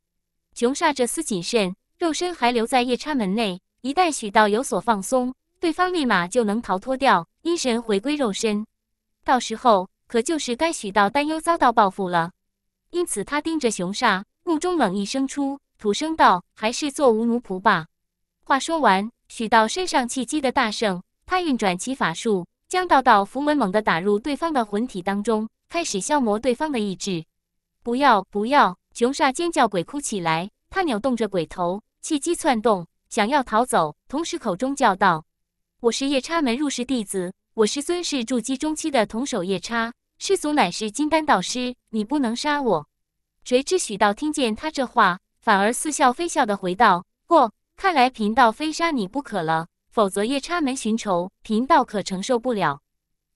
熊煞这厮谨慎，肉身还留在夜叉门内，一旦许道有所放松，对方立马就能逃脱掉，阴神回归肉身，到时候可就是该许道担忧遭到报复了。因此，他盯着熊煞，目中冷意生出，土声道：“还是做无奴仆吧。”话说完，许道身上气机的大盛，他运转起法术。将道道符文猛地打入对方的魂体当中，开始消磨对方的意志。不要！不要！穷煞尖叫鬼哭起来，他扭动着鬼头，气机窜动，想要逃走，同时口中叫道：“我是夜叉门入室弟子，我师尊是筑基中期的同手夜叉，师祖乃是金丹道师，你不能杀我。”谁知许道听见他这话，反而似笑非笑的回道：“过，看来贫道非杀你不可了。”否则，夜叉门寻仇，贫道可承受不了。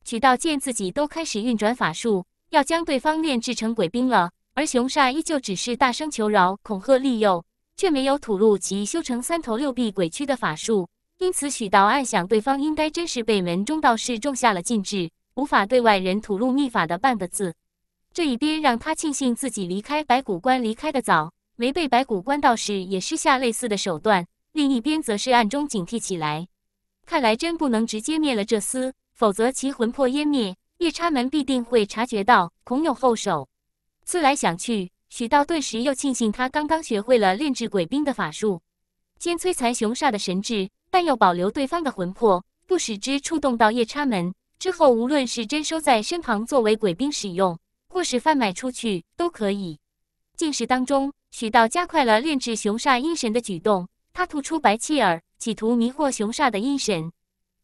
许道见自己都开始运转法术，要将对方炼制成鬼兵了，而熊煞依旧只是大声求饶、恐吓利诱，却没有吐露其修成三头六臂鬼躯的法术。因此，许道暗想，对方应该真是被门中道士种下了禁制，无法对外人吐露秘法的半个字。这一边让他庆幸自己离开白骨关离开的早，没被白骨关道士也施下类似的手段。另一边则是暗中警惕起来，看来真不能直接灭了这厮，否则其魂魄湮灭，夜叉门必定会察觉到，恐有后手。思来想去，许道顿时又庆幸他刚刚学会了炼制鬼兵的法术，兼摧残雄煞的神智，但又保留对方的魂魄，不使之触动到夜叉门。之后无论是真收在身旁作为鬼兵使用，或是贩卖出去都可以。进食当中，许道加快了炼制雄煞阴神的举动。他吐出白气儿，企图迷惑熊煞的阴神，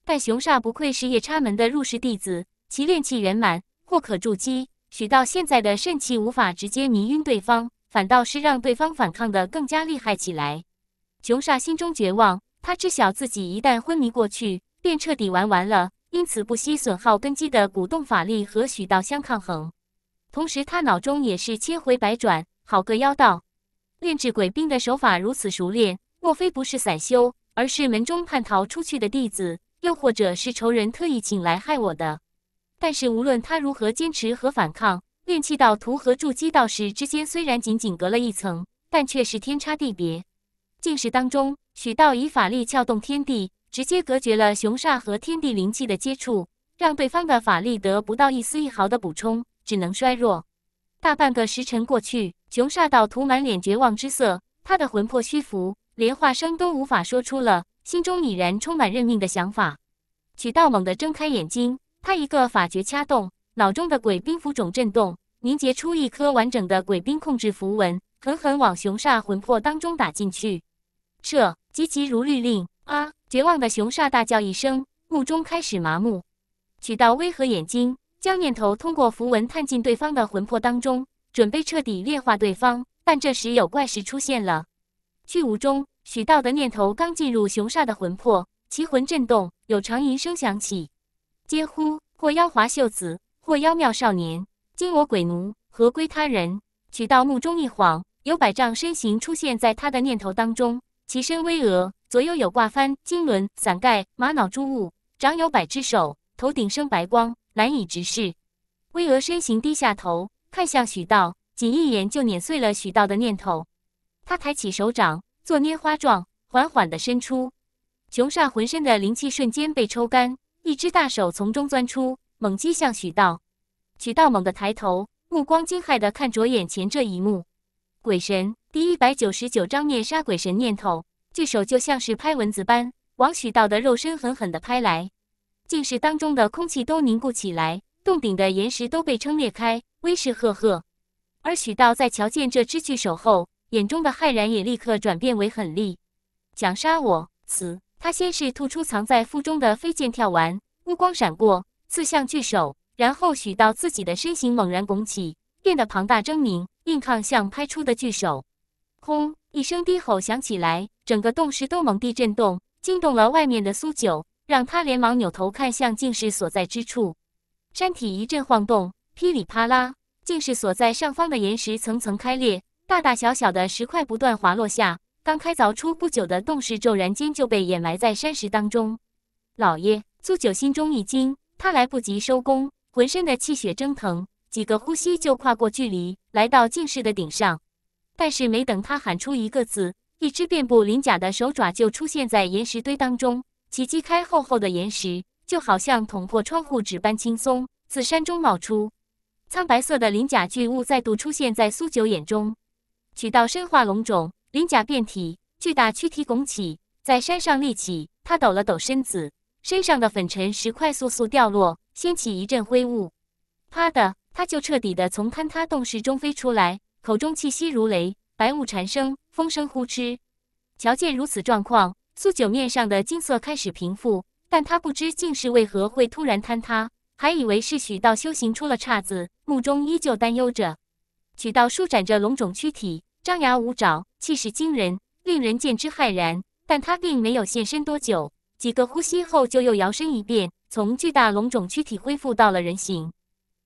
但熊煞不愧是夜叉门的入室弟子，其炼气圆满，或可筑基。许道现在的肾气无法直接迷晕对方，反倒是让对方反抗的更加厉害起来。熊煞心中绝望，他知晓自己一旦昏迷过去，便彻底玩完了，因此不惜损耗根基的鼓动法力和许道相抗衡。同时，他脑中也是千回百转，好个妖道，炼制鬼兵的手法如此熟练。莫非不是散修，而是门中叛逃出去的弟子，又或者是仇人特意请来害我的？但是无论他如何坚持和反抗，炼气道徒和筑基道士之间虽然仅仅隔了一层，但却是天差地别。禁室当中，许道以法力撬动天地，直接隔绝了雄煞和天地灵气的接触，让对方的法力得不到一丝一毫的补充，只能衰弱。大半个时辰过去，雄煞道徒满脸绝望之色，他的魂魄虚浮。连话声都无法说出了，心中已然充满认命的想法。曲道猛地睁开眼睛，他一个法诀掐动，脑中的鬼兵符种震动，凝结出一颗完整的鬼兵控制符文，狠狠往熊煞魂魄当中打进去。撤！急急如律令！啊！绝望的熊煞大叫一声，目中开始麻木。曲道微合眼睛，将念头通过符文探进对方的魂魄当中，准备彻底炼化对方。但这时有怪事出现了。去无中，许道的念头刚进入雄煞的魂魄，其魂震动，有长吟声响起。嗟乎！或妖华秀子，或妖妙少年，今我鬼奴，何归他人？许道目中一晃，有百丈身形出现在他的念头当中，其身巍峨，左右有挂幡、金轮、伞盖、玛瑙珠物，长有百只手，头顶生白光，难以直视。巍峨身形低下头，看向许道，仅一眼就碾碎了许道的念头。他抬起手掌，做拈花状，缓缓地伸出。熊煞浑身的灵气瞬间被抽干，一只大手从中钻出，猛击向许道。许道猛地抬头，目光惊骇地看着眼前这一幕。鬼神第一百九十九章灭杀鬼神念头，巨手就像是拍蚊子般，往许道的肉身狠狠地拍来，竟是当中的空气都凝固起来，洞顶的岩石都被撑裂开，威势赫赫。而许道在瞧见这只巨手后，眼中的骇然也立刻转变为狠厉，想杀我死！他先是吐出藏在腹中的飞剑，跳完，目光闪过，刺向巨手，然后许到自己的身形猛然拱起，变得庞大狰狞，硬抗向拍出的巨手。轰！一声低吼响起来，整个洞室都猛地震动，惊动了外面的苏九，让他连忙扭头看向静室所在之处。山体一阵晃动，噼里啪啦，静室所在上方的岩石层层开裂。大大小小的石块不断滑落下，刚开凿出不久的洞室骤然间就被掩埋在山石当中。老爷苏九心中一惊，他来不及收工，浑身的气血蒸腾，几个呼吸就跨过距离，来到近室的顶上。但是没等他喊出一个字，一只遍布鳞甲的手爪就出现在岩石堆当中，其击开厚厚的岩石，就好像捅破窗户纸般轻松。自山中冒出，苍白色的鳞甲巨物再度出现在苏九眼中。许道身化龙种，鳞甲遍体，巨大躯体拱起，在山上立起。他抖了抖身子，身上的粉尘石块簌簌掉落，掀起一阵灰雾。啪的，他就彻底的从坍塌洞室中飞出来，口中气息如雷，白雾缠生，风声呼哧。瞧见如此状况，苏九面上的金色开始平复，但他不知竟是为何会突然坍塌，还以为是许道修行出了岔子，目中依旧担忧着。许道舒展着龙种躯体，张牙舞爪，气势惊人，令人见之骇然。但他并没有现身多久，几个呼吸后就又摇身一变，从巨大龙种躯体恢复到了人形，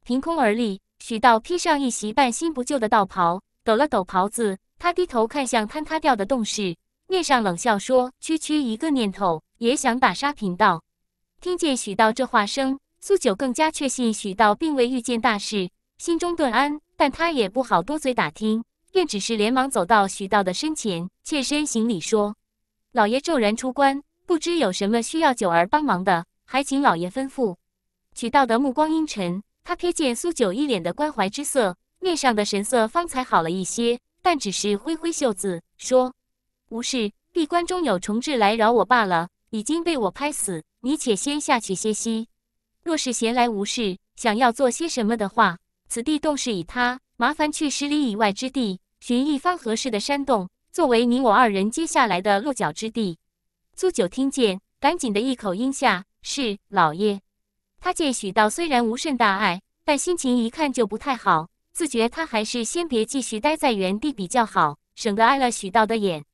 凭空而立。许道披上一袭半新不旧的道袍，抖了抖袍子，他低头看向坍塌掉的洞室，面上冷笑说：“区区一个念头，也想打杀贫道？”听见许道这话声，苏九更加确信许道并未遇见大事。心中顿安，但他也不好多嘴打听，便只是连忙走到许道的身前，欠身行礼说：“老爷骤然出关，不知有什么需要九儿帮忙的，还请老爷吩咐。”许道的目光阴沉，他瞥见苏九一脸的关怀之色，面上的神色方才好了一些，但只是挥挥袖子说：“无事，闭关中有虫豸来扰我罢了，已经被我拍死。你且先下去歇息，若是闲来无事，想要做些什么的话。”此地洞室已塌，麻烦去十里以外之地寻一方合适的山洞，作为你我二人接下来的落脚之地。苏九听见，赶紧的一口应下：“是，老爷。”他见许道虽然无甚大碍，但心情一看就不太好，自觉他还是先别继续待在原地比较好，省得挨了许道的眼。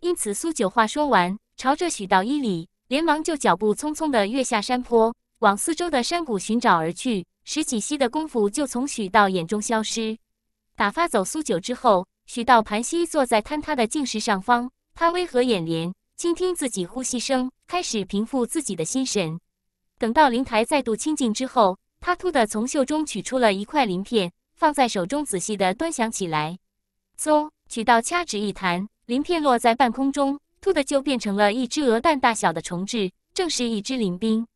因此，苏九话说完，朝着许道一礼，连忙就脚步匆匆地跃下山坡，往四周的山谷寻找而去。十几息的功夫，就从许道眼中消失。打发走苏九之后，许道盘膝坐在坍塌的静石上方，他微合眼帘，倾听自己呼吸声，开始平复自己的心神。等到灵台再度清净之后，他突地从袖中取出了一块鳞片，放在手中仔细地端详起来。嗖！许道掐指一弹，鳞片落在半空中，突地就变成了一只鹅蛋大小的虫豸，正是一只鳞兵。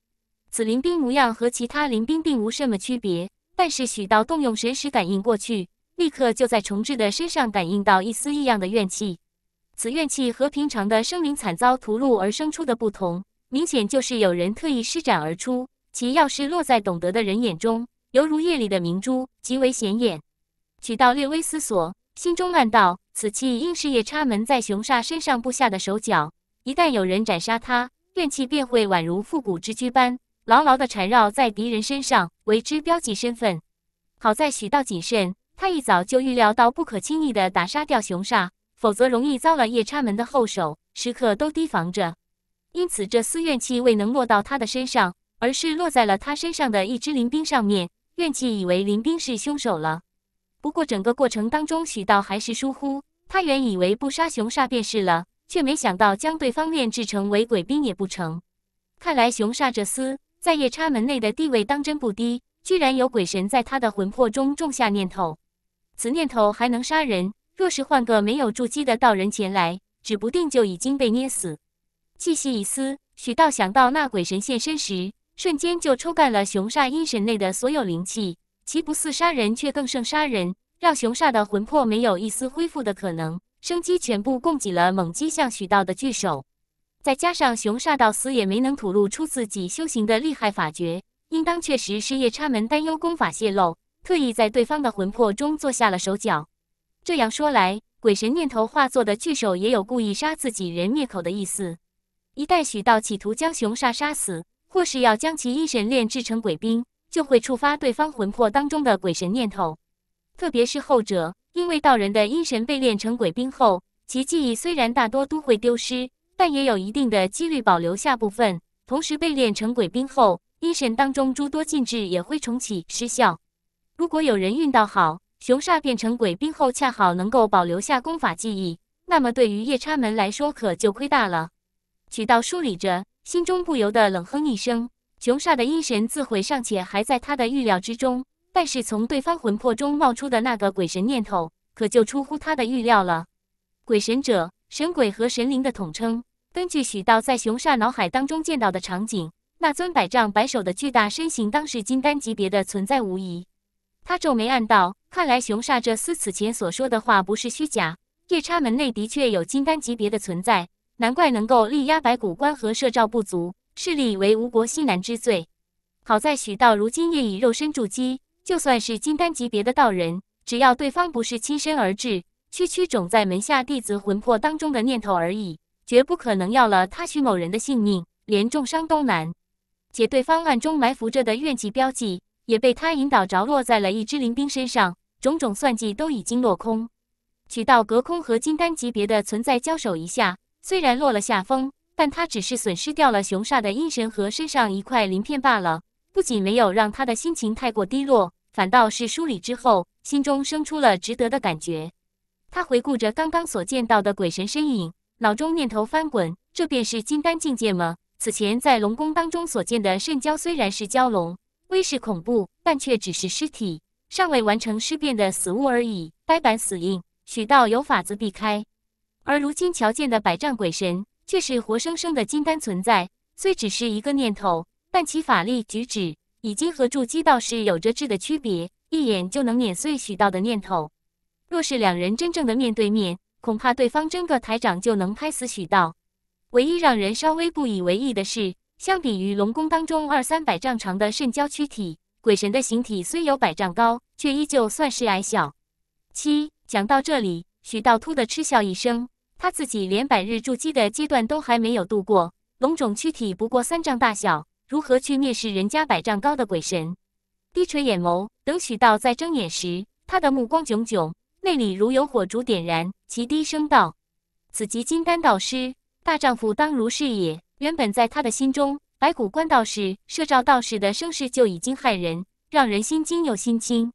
此灵兵模样和其他灵兵并无什么区别，但是许道动用神识感应过去，立刻就在重置的身上感应到一丝异样的怨气。此怨气和平常的生灵惨遭屠戮而生出的不同，明显就是有人特意施展而出。其要是落在懂得的人眼中，犹如夜里的明珠，极为显眼。许道略微思索，心中暗道：此气应是夜叉门在雄煞身上布下的手脚。一旦有人斩杀他，怨气便会宛如复古之居般。牢牢的缠绕在敌人身上，为之标记身份。好在许道谨慎，他一早就预料到不可轻易的打杀掉熊煞，否则容易遭了夜叉门的后手，时刻都提防着。因此，这丝怨气未能落到他的身上，而是落在了他身上的一只灵兵上面。怨气以为灵兵是凶手了。不过，整个过程当中，许道还是疏忽。他原以为不杀熊煞便是了，却没想到将对方炼制成为鬼兵也不成。看来熊煞这厮。在夜叉门内的地位当真不低，居然有鬼神在他的魂魄中种下念头，此念头还能杀人。若是换个没有筑基的道人前来，指不定就已经被捏死。气息一丝，许道想到那鬼神现身时，瞬间就抽干了雄煞阴神内的所有灵气，其不似杀人，却更胜杀人，让雄煞的魂魄没有一丝恢复的可能，生机全部供给了猛击向许道的巨手。再加上熊煞到死也没能吐露出自己修行的厉害法诀，应当确实是夜叉门担忧功法泄露，特意在对方的魂魄中做下了手脚。这样说来，鬼神念头化作的巨兽也有故意杀自己人灭口的意思。一旦许道企图将熊煞杀死，或是要将其阴神炼制成鬼兵，就会触发对方魂魄当中的鬼神念头。特别是后者，因为道人的阴神被炼成鬼兵后，其记忆虽然大多都会丢失。但也有一定的几率保留下部分，同时被炼成鬼兵后，阴神当中诸多禁制也会重启失效。如果有人运道好，雄煞变成鬼兵后恰好能够保留下功法记忆，那么对于夜叉门来说可就亏大了。渠道梳理着，心中不由得冷哼一声。雄煞的阴神自毁尚且还在他的预料之中，但是从对方魂魄中冒出的那个鬼神念头，可就出乎他的预料了。鬼神者，神鬼和神灵的统称。根据许道在熊煞脑海当中见到的场景，那尊百丈白首的巨大身形，当是金丹级别的存在无疑。他皱眉暗道：“看来熊煞这厮此前所说的话不是虚假，夜叉门内的确有金丹级别的存在，难怪能够力压白骨关和摄照不足，势力为吴国西南之最。好在许道如今也以肉身筑基，就算是金丹级别的道人，只要对方不是亲身而至，区区种在门下弟子魂魄当中的念头而已。”绝不可能要了他徐某人的性命，连重伤都难。且对方暗中埋伏着的怨气标记，也被他引导着落在了一只灵兵身上。种种算计都已经落空。取到隔空和金丹级别的存在交手一下，虽然落了下风，但他只是损失掉了雄煞的阴神和身上一块鳞片罢了。不仅没有让他的心情太过低落，反倒是梳理之后，心中生出了值得的感觉。他回顾着刚刚所见到的鬼神身影。脑中念头翻滚，这便是金丹境界吗？此前在龙宫当中所见的蜃蛟虽然是蛟龙，威势恐怖，但却只是尸体，尚未完成尸变的死物而已，呆板死硬，许道有法子避开。而如今瞧见的百丈鬼神，却是活生生的金丹存在，虽只是一个念头，但其法力举止已经和筑基道士有着质的区别，一眼就能碾碎许道的念头。若是两人真正的面对面，恐怕对方争个台长就能拍死许道。唯一让人稍微不以为意的是，相比于龙宫当中二三百丈长的蜃蛟躯体，鬼神的形体虽有百丈高，却依旧算是矮小。七讲到这里，许道突的嗤笑一声，他自己连百日筑基的阶段都还没有度过，龙种躯体不过三丈大小，如何去蔑视人家百丈高的鬼神？低垂眼眸，等许道再睁眼时，他的目光炯炯。内里如有火烛点燃，其低声道：“此即金丹道师，大丈夫当如是也。”原本在他的心中，白骨关道士、摄照道士的声势就已经骇人，让人心惊又心惊。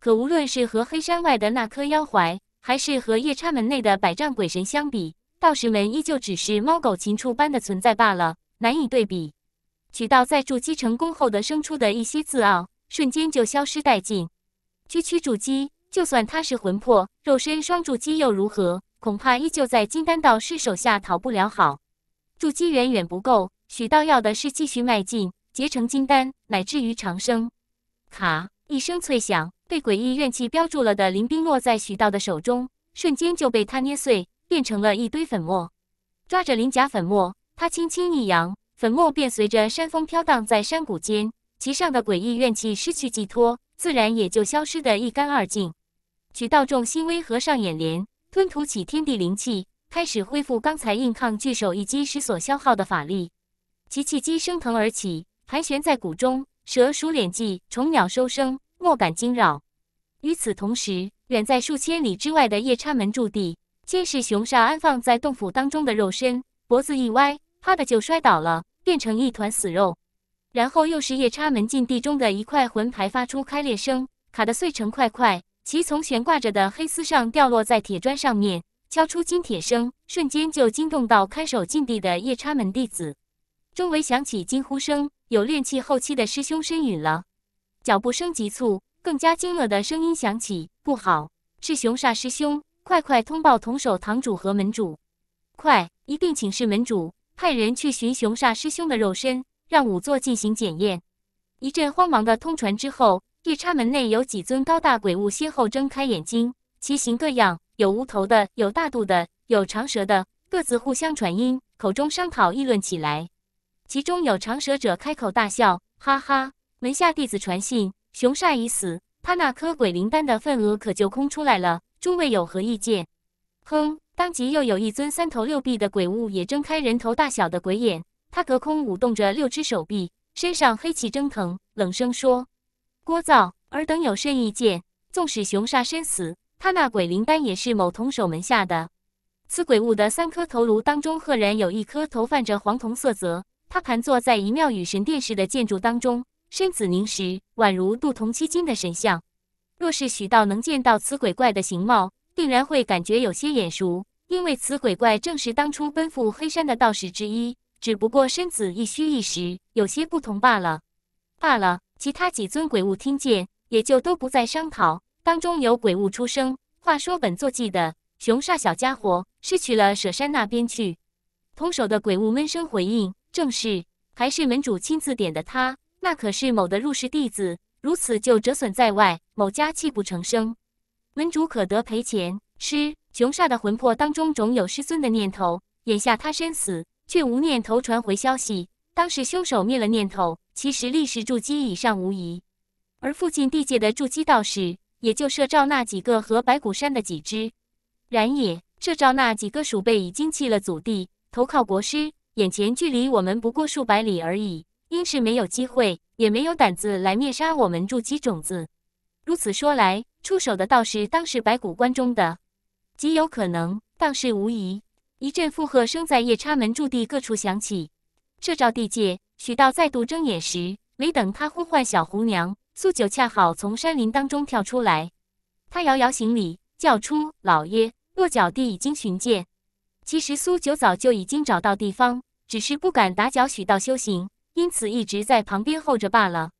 可无论是和黑山外的那棵妖槐，还是和夜叉门内的百丈鬼神相比，道士们依旧只是猫狗禽畜般的存在罢了，难以对比。取道在筑基成功后的生出的一些自傲，瞬间就消失殆尽。区区筑基。就算他是魂魄，肉身双筑基又如何？恐怕依旧在金丹道士手下讨不了。好，筑基远远不够。许道要的是继续迈进，结成金丹，乃至于长生。咔！一声脆响，被诡异怨气标注了的灵冰落在许道的手中，瞬间就被他捏碎，变成了一堆粉末。抓着鳞甲粉末，他轻轻一扬，粉末便随着山风飘荡在山谷间，其上的诡异怨气失去寄托。自然也就消失得一干二净。曲道众心微合上眼帘，吞吐起天地灵气，开始恢复刚才硬抗巨手一击时所消耗的法力。其气机升腾而起，盘旋在谷中。蛇鼠敛迹，虫鸟收声，莫敢惊扰。与此同时，远在数千里之外的夜叉门驻地，监是熊煞安放在洞府当中的肉身，脖子一歪，啪的就摔倒了，变成一团死肉。然后又是夜叉门禁地中的一块魂牌发出开裂声，卡的碎成块块，其从悬挂着的黑丝上掉落在铁砖上面，敲出金铁声，瞬间就惊动到看守禁地的夜叉门弟子，周围响起惊呼声，有炼气后期的师兄身陨了，脚步声急促，更加惊愕的声音响起，不好，是熊煞师兄，快快通报同手堂主和门主，快，一定请示门主，派人去寻熊煞师兄的肉身。让仵作进行检验。一阵慌忙的通传之后，夜叉门内有几尊高大鬼物先后睁开眼睛，其形各样，有无头的，有大肚的，有长舌的，各自互相传音，口中商讨议论起来。其中有长舌者开口大笑：“哈哈，门下弟子传信，熊煞已死，他那颗鬼灵丹的份额可就空出来了。诸位有何意见？”“哼！”当即又有一尊三头六臂的鬼物也睁开人头大小的鬼眼。他隔空舞动着六只手臂，身上黑气蒸腾，冷声说：“聒噪，尔等有甚意见？纵使熊煞身死，他那鬼灵丹也是某同手门下的。此鬼物的三颗头颅当中，赫然有一颗头泛着黄铜色泽。他盘坐在一庙宇神殿似的建筑当中，身子凝实，宛如镀铜七金的神像。若是许道能见到此鬼怪的形貌，定然会感觉有些眼熟，因为此鬼怪正是当初奔赴黑山的道士之一。”只不过身子一虚一时，有些不同罢了，罢了。其他几尊鬼物听见，也就都不再商讨。当中有鬼物出声：“话说，本座记得，熊煞小家伙，失去了舍山那边去。”同手的鬼物闷声回应：“正是，还是门主亲自点的他，那可是某的入室弟子。如此就折损在外，某家泣不成声。门主可得赔钱。”“师，熊煞的魂魄当中总有师尊的念头，眼下他身死。”却无念头传回消息。当时凶手灭了念头，其实力是筑基以上无疑。而附近地界的筑基道士，也就摄照那几个和白骨山的几只。然也，摄照那几个鼠辈已经弃了祖地，投靠国师。眼前距离我们不过数百里而已，因是没有机会，也没有胆子来灭杀我们筑基种子。如此说来，出手的道士当是白骨关中的，极有可能，当是无疑。一阵附和声在夜叉门驻地各处响起。这招地界，许道再度睁眼时，没等他呼唤小红娘，苏九恰好从山林当中跳出来。他遥遥行礼，叫出：“老爷，落脚地已经寻见。”其实苏九早就已经找到地方，只是不敢打搅许道修行，因此一直在旁边候着罢了。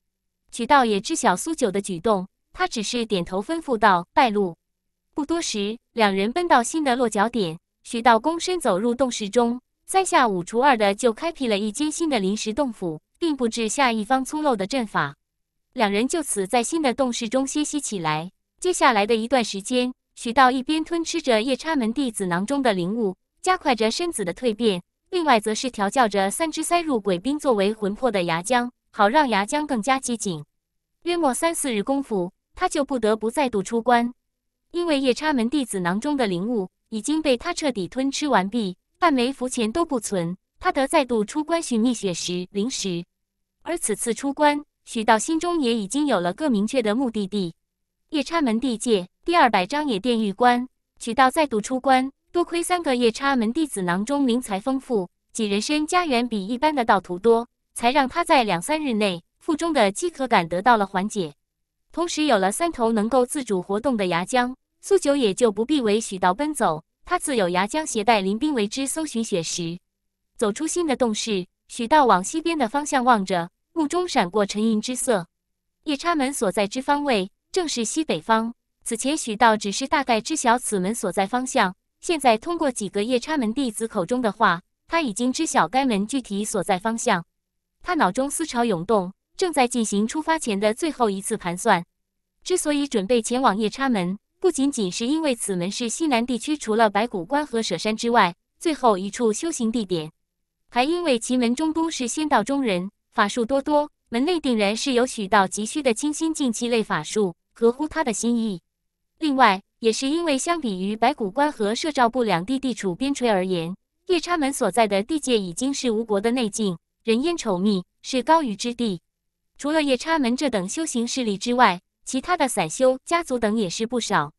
许道也知晓苏九的举动，他只是点头吩咐道：“败露。”不多时，两人奔到新的落脚点。许道躬身走入洞室中，三下五除二的就开辟了一间新的临时洞府，并布置下一方粗陋的阵法。两人就此在新的洞室中歇息起来。接下来的一段时间，许道一边吞吃着夜叉门弟子囊中的灵物，加快着身子的蜕变；另外则是调教着三只塞入鬼兵作为魂魄的牙浆，好让牙浆更加机警。约莫三四日功夫，他就不得不再度出关，因为夜叉门弟子囊中的灵物。已经被他彻底吞吃完毕，半枚符钱都不存，他得再度出关寻觅血食灵食。而此次出关，许道心中也已经有了个明确的目的地——夜叉门地界第二百章野殿玉关。许道再度出关，多亏三个夜叉门弟子囊中灵财丰富，几人身家远比一般的道徒多，才让他在两三日内腹中的饥渴感得到了缓解，同时有了三头能够自主活动的牙浆。苏九也就不必为许道奔走，他自有牙将携带林兵为之搜寻雪石，走出新的洞室，许道往西边的方向望着，目中闪过沉吟之色。夜叉门所在之方位正是西北方。此前许道只是大概知晓此门所在方向，现在通过几个夜叉门弟子口中的话，他已经知晓该门具体所在方向。他脑中思潮涌动，正在进行出发前的最后一次盘算。之所以准备前往夜叉门。不仅仅是因为此门是西南地区除了白骨关和舍山之外最后一处修行地点，还因为奇门中都是仙道中人，法术多多，门内定然是有许道急需的清心静气类法术，合乎他的心意。另外，也是因为相比于白骨关和摄照部两地地处边陲而言，夜叉门所在的地界已经是吴国的内境，人烟稠密，是高于之地。除了夜叉门这等修行势力之外，其他的散修、家族等也是不少。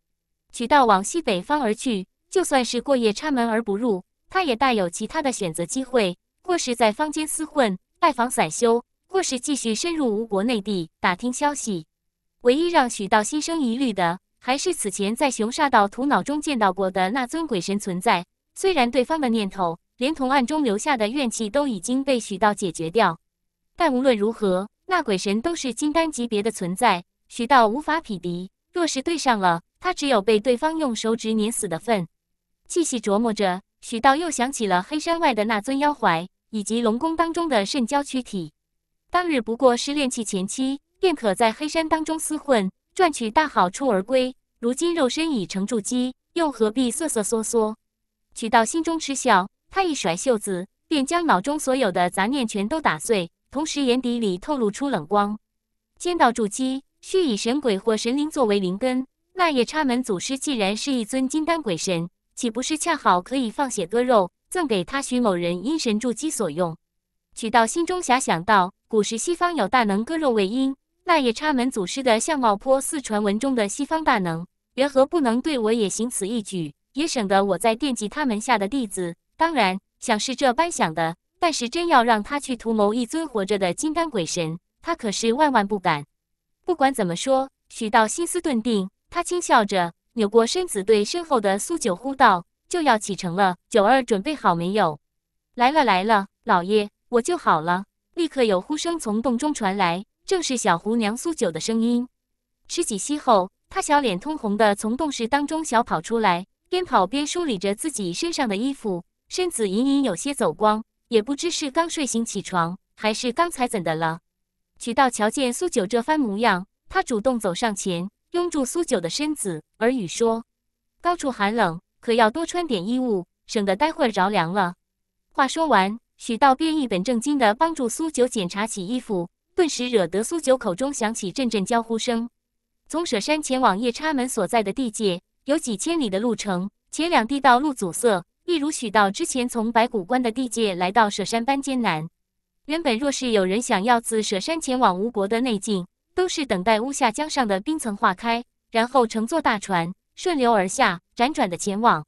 许道往西北方而去，就算是过夜插门而不入，他也大有其他的选择机会，或是在坊间厮混、拜访散修，或是继续深入吴国内地打听消息。唯一让许道心生疑虑的，还是此前在雄煞道土脑中见到过的那尊鬼神存在。虽然对方的念头连同暗中留下的怨气都已经被许道解决掉，但无论如何，那鬼神都是金丹级别的存在，许道无法匹敌。若是对上了，他只有被对方用手指碾死的份。细细琢磨着，许道又想起了黑山外的那尊妖怀，以及龙宫当中的神娇躯体。当日不过是练气前期，便可在黑山当中厮混，赚取大好处而归。如今肉身已成筑基，又何必瑟瑟缩缩？许道心中嗤笑，他一甩袖子，便将脑中所有的杂念全都打碎，同时眼底里透露出冷光。建造筑基，需以神鬼或神灵作为灵根。那夜叉门祖师既然是一尊金丹鬼神，岂不是恰好可以放血割肉，赠给他许某人阴神筑基所用？许道心中遐想到：古时西方有大能割肉喂鹰，那夜叉门祖师的相貌颇似传闻中的西方大能，缘何不能对我也行此一举？也省得我再惦记他门下的弟子。当然，想是这般想的，但是真要让他去图谋一尊活着的金丹鬼神，他可是万万不敢。不管怎么说，许道心思顿定。他轻笑着扭过身子，对身后的苏九呼道：“就要启程了，九儿准备好没有？”“来了来了，老爷，我就好了。”立刻有呼声从洞中传来，正是小胡娘苏九的声音。吃几息后，她小脸通红地从洞室当中小跑出来，边跑边梳理着自己身上的衣服，身子隐隐有些走光，也不知是刚睡醒起床，还是刚才怎的了。曲道瞧见苏九这番模样，他主动走上前。拥住苏九的身子，耳语说：“高处寒冷，可要多穿点衣物，省得待会儿着凉了。”话说完，许道便一本正经地帮助苏九检查起衣服，顿时惹得苏九口中响起阵阵娇呼声。从舍山前往夜叉门所在的地界，有几千里的路程，且两地道路阻塞，一如许道之前从白骨关的地界来到舍山般艰难。原本若是有人想要自舍山前往吴国的内境，都是等待屋下江上的冰层化开，然后乘坐大船顺流而下，辗转的前往。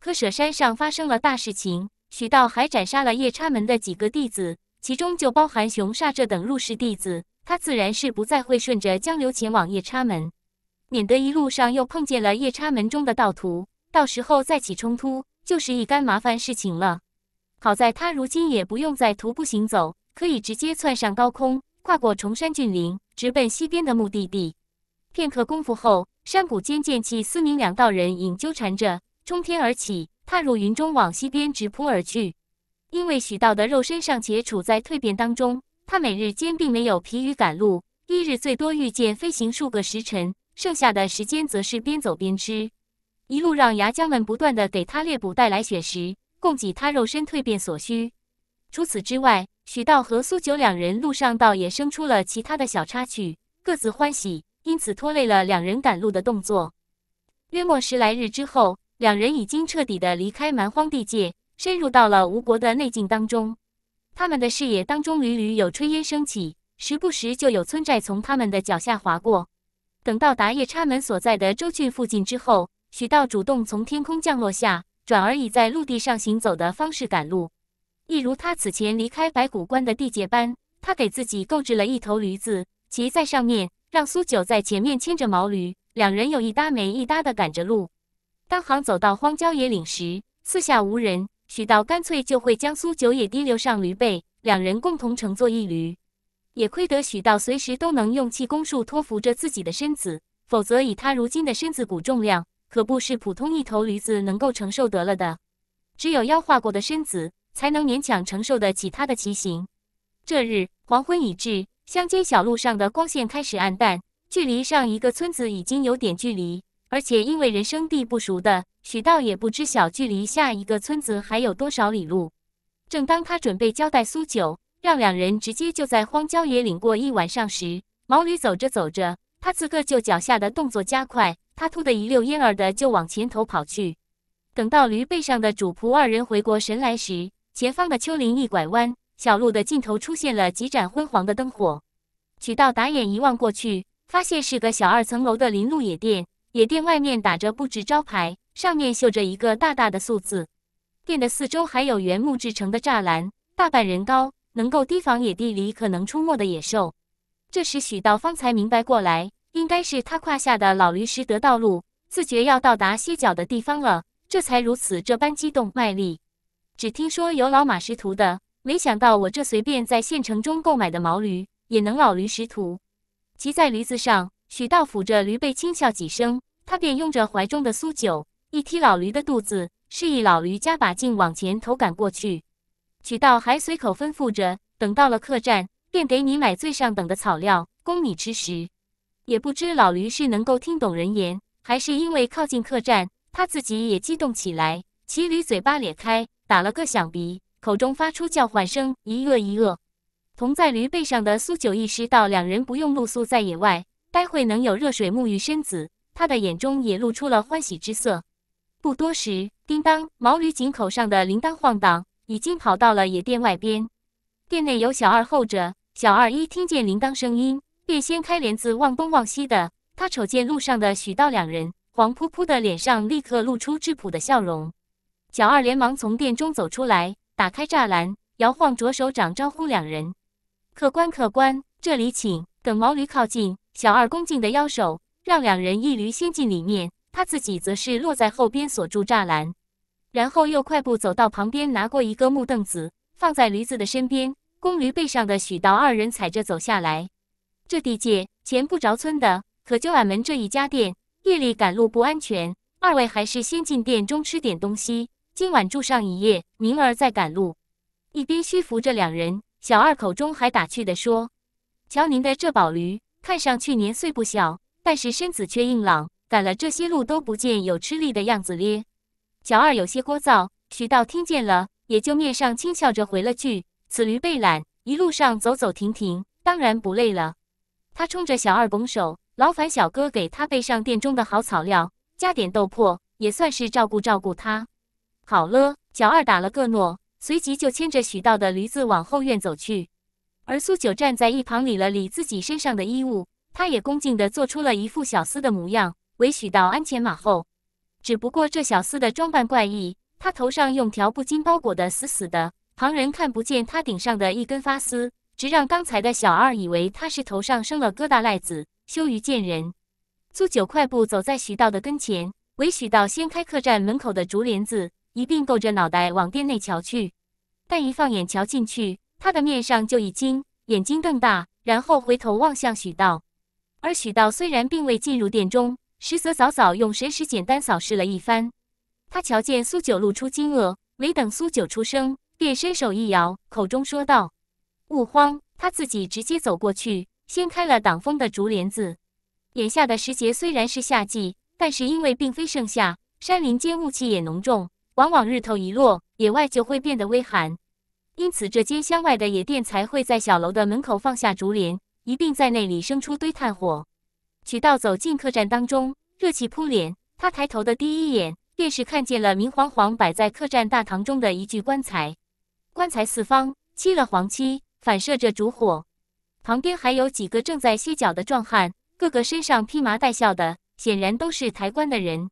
科舍山上发生了大事情，许道还斩杀了夜叉门的几个弟子，其中就包含熊煞这等入室弟子。他自然是不再会顺着江流前往夜叉门，免得一路上又碰见了夜叉门中的盗徒，到时候再起冲突就是一干麻烦事情了。好在他如今也不用再徒步行走，可以直接窜上高空。跨过崇山峻岭，直奔西边的目的地。片刻功夫后，山谷间剑气嘶鸣，两道人影纠缠着冲天而起，踏入云中，往西边直扑而去。因为许道的肉身尚且处在蜕变当中，他每日间并没有疲于赶路，一日最多御剑飞行数个时辰，剩下的时间则是边走边吃，一路让牙将们不断的给他猎捕带来血食，供给他肉身蜕变所需。除此之外，许道和苏九两人路上倒也生出了其他的小插曲，各自欢喜，因此拖累了两人赶路的动作。约莫十来日之后，两人已经彻底的离开蛮荒地界，深入到了吴国的内境当中。他们的视野当中屡屡有炊烟升起，时不时就有村寨从他们的脚下划过。等到达夜叉门所在的州郡附近之后，许道主动从天空降落下，转而以在陆地上行走的方式赶路。一如他此前离开白骨关的地界般，他给自己购置了一头驴子，骑在上面，让苏九在前面牵着毛驴，两人有一搭没一搭的赶着路。当行走到荒郊野岭时，四下无人，许道干脆就会将苏九也提溜上驴背，两人共同乘坐一驴。也亏得许道随时都能用气功术托扶着自己的身子，否则以他如今的身子骨重量，可不是普通一头驴子能够承受得了的。只有妖化过的身子。才能勉强承受得起他的骑行。这日黄昏已至，乡间小路上的光线开始暗淡，距离上一个村子已经有点距离，而且因为人生地不熟的许道也不知晓距离下一个村子还有多少里路。正当他准备交代苏九，让两人直接就在荒郊野岭过一晚上时，毛驴走着走着，他自个就脚下的动作加快，他突的一溜烟儿的就往前头跑去。等到驴背上的主仆二人回过神来时，前方的丘陵一拐弯，小路的尽头出现了几盏昏黄的灯火。许道打眼一望过去，发现是个小二层楼的林路野店。野店外面打着布置招牌，上面绣着一个大大的“数字。店的四周还有原木制成的栅栏，大半人高，能够提防野地里可能出没的野兽。这时许道方才明白过来，应该是他胯下的老驴识得道路，自觉要到达歇脚的地方了，这才如此这般激动卖力。只听说有老马识途的，没想到我这随便在县城中购买的毛驴也能老驴识途。骑在驴子上，许道抚着驴背轻笑几声，他便用着怀中的苏酒一踢老驴的肚子，示意老驴加把劲往前头赶过去。许道还随口吩咐着：“等到了客栈，便给你买最上等的草料供你吃食。”也不知老驴是能够听懂人言，还是因为靠近客栈，他自己也激动起来，骑驴嘴巴咧开。打了个响鼻，口中发出叫唤声，一饿一饿。同在驴背上的苏九意识到，两人不用露宿在野外，待会能有热水沐浴身子，他的眼中也露出了欢喜之色。不多时，叮当，毛驴颈口上的铃铛晃荡，已经跑到了野店外边。店内有小二候着，小二一听见铃铛声音，便掀开帘子，望东望西的。他瞅见路上的许道两人，黄扑扑的脸上立刻露出质朴的笑容。小二连忙从店中走出来，打开栅栏，摇晃着手掌招呼两人：“客官，客官，这里请。”等毛驴靠近，小二恭敬的邀手，让两人一驴先进里面，他自己则是落在后边锁住栅栏，然后又快步走到旁边，拿过一个木凳子放在驴子的身边。公驴背上的许道二人踩着走下来。这地界前不着村的，可就俺们这一家店，夜里赶路不安全，二位还是先进店中吃点东西。今晚住上一夜，明儿再赶路。一边虚扶着两人，小二口中还打趣的说：“瞧您的这宝驴，看上去年岁不小，但是身子却硬朗，赶了这些路都不见有吃力的样子咧。”小二有些聒噪，许道听见了，也就面上轻笑着回了句：“此驴被懒，一路上走走停停，当然不累了。”他冲着小二拱手：“劳烦小哥给他备上店中的好草料，加点豆粕，也算是照顾照顾他。”好了，小二打了个诺，随即就牵着许道的驴子往后院走去。而苏九站在一旁理了理自己身上的衣物，他也恭敬地做出了一副小厮的模样，为许道鞍前马后。只不过这小厮的装扮怪异，他头上用条布巾包裹的死死的，旁人看不见他顶上的一根发丝，直让刚才的小二以为他是头上生了疙瘩癞子，羞于见人。苏九快步走在许道的跟前，为许道掀开客栈门口的竹帘子。一并勾着脑袋往店内瞧去，但一放眼瞧进去，他的面上就一惊，眼睛瞪大，然后回头望向许道。而许道虽然并未进入店中，实则早早用神识简单扫视了一番。他瞧见苏九露出惊愕，没等苏九出声，便伸手一摇，口中说道：“勿慌。”他自己直接走过去，掀开了挡风的竹帘子。眼下的时节虽然是夏季，但是因为并非盛夏，山林间雾气也浓重。往往日头一落，野外就会变得微寒，因此这街乡外的野店才会在小楼的门口放下竹帘，一并在那里生出堆炭火。曲道走进客栈当中，热气扑脸。他抬头的第一眼，便是看见了明晃晃摆在客栈大堂中的一具棺材，棺材四方漆了黄漆，反射着烛火。旁边还有几个正在歇脚的壮汉，个个身上披麻戴孝的，显然都是抬棺的人。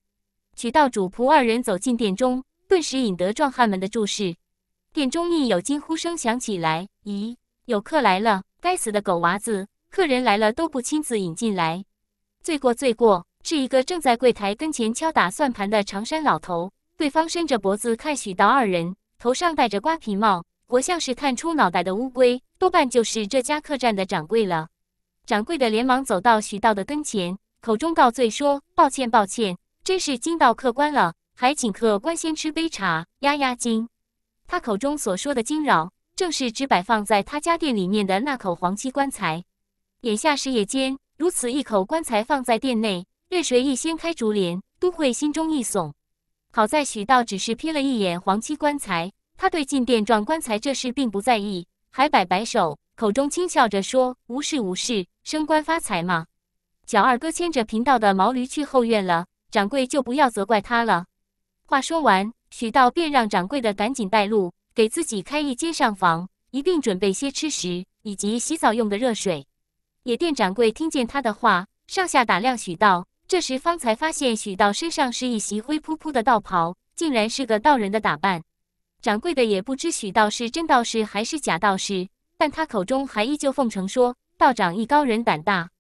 曲道主仆二人走进殿中。顿时引得壮汉们的注视，店中亦有惊呼声响起来。咦，有客来了！该死的狗娃子，客人来了都不亲自引进来，罪过罪过！是一个正在柜台跟前敲打算盘的长衫老头，对方伸着脖子看许道二人，头上戴着瓜皮帽，活像是探出脑袋的乌龟，多半就是这家客栈的掌柜了。掌柜的连忙走到许道的跟前，口中告罪说：“抱歉，抱歉，真是惊到客官了。”还请客官先吃杯茶压压惊。他口中所说的“惊扰”，正是指摆放在他家店里面的那口黄漆棺材。眼下是夜间，如此一口棺材放在店内，任谁一掀开竹帘，都会心中一悚。好在许道只是瞥了一眼黄漆棺材，他对进店撞棺材这事并不在意，还摆摆手，口中轻笑着说：“无事无事，升官发财嘛。”小二哥牵着贫道的毛驴去后院了，掌柜就不要责怪他了。话说完，许道便让掌柜的赶紧带路，给自己开一间上房，一并准备些吃食以及洗澡用的热水。野店掌柜听见他的话，上下打量许道，这时方才发现许道身上是一袭灰扑扑的道袍，竟然是个道人的打扮。掌柜的也不知许道是真道士还是假道士，但他口中还依旧奉承说：“道长艺高人胆大。”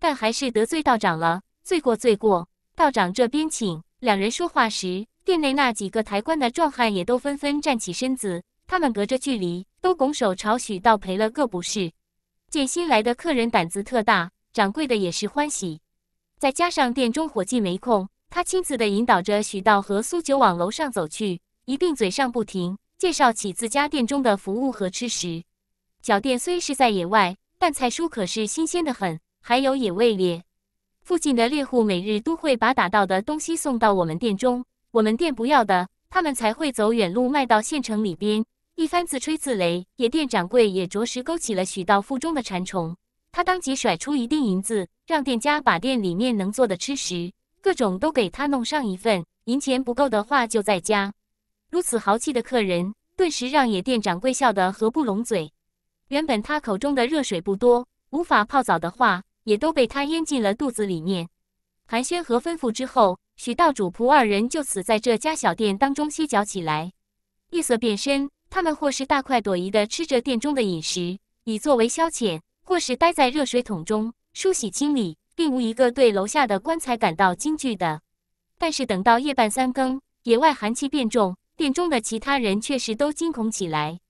但还是得罪道长了，罪过罪过，道长这边请。两人说话时。店内那几个抬棺的壮汉也都纷纷站起身子，他们隔着距离都拱手朝许道赔了个不是。见新来的客人胆子特大，掌柜的也是欢喜。再加上店中伙计没空，他亲自的引导着许道和苏九往楼上走去，一并嘴上不停介绍起自家店中的服务和吃食。小店虽是在野外，但菜蔬可是新鲜的很，还有野味咧。附近的猎户每日都会把打到的东西送到我们店中。我们店不要的，他们才会走远路卖到县城里边。一番自吹自擂，野店掌柜也着实勾起了许道腹中的馋虫。他当即甩出一锭银子，让店家把店里面能做的吃食，各种都给他弄上一份。银钱不够的话，就在家。如此豪气的客人，顿时让野店掌柜笑得合不拢嘴。原本他口中的热水不多，无法泡澡的话，也都被他咽进了肚子里面。寒暄和吩咐之后。许道主仆二人就此在这家小店当中歇脚起来。夜色变深，他们或是大快朵颐的吃着店中的饮食以作为消遣，或是待在热水桶中梳洗清理，并无一个对楼下的棺材感到惊惧的。但是等到夜半三更，野外寒气变重，店中的其他人却是都惊恐起来。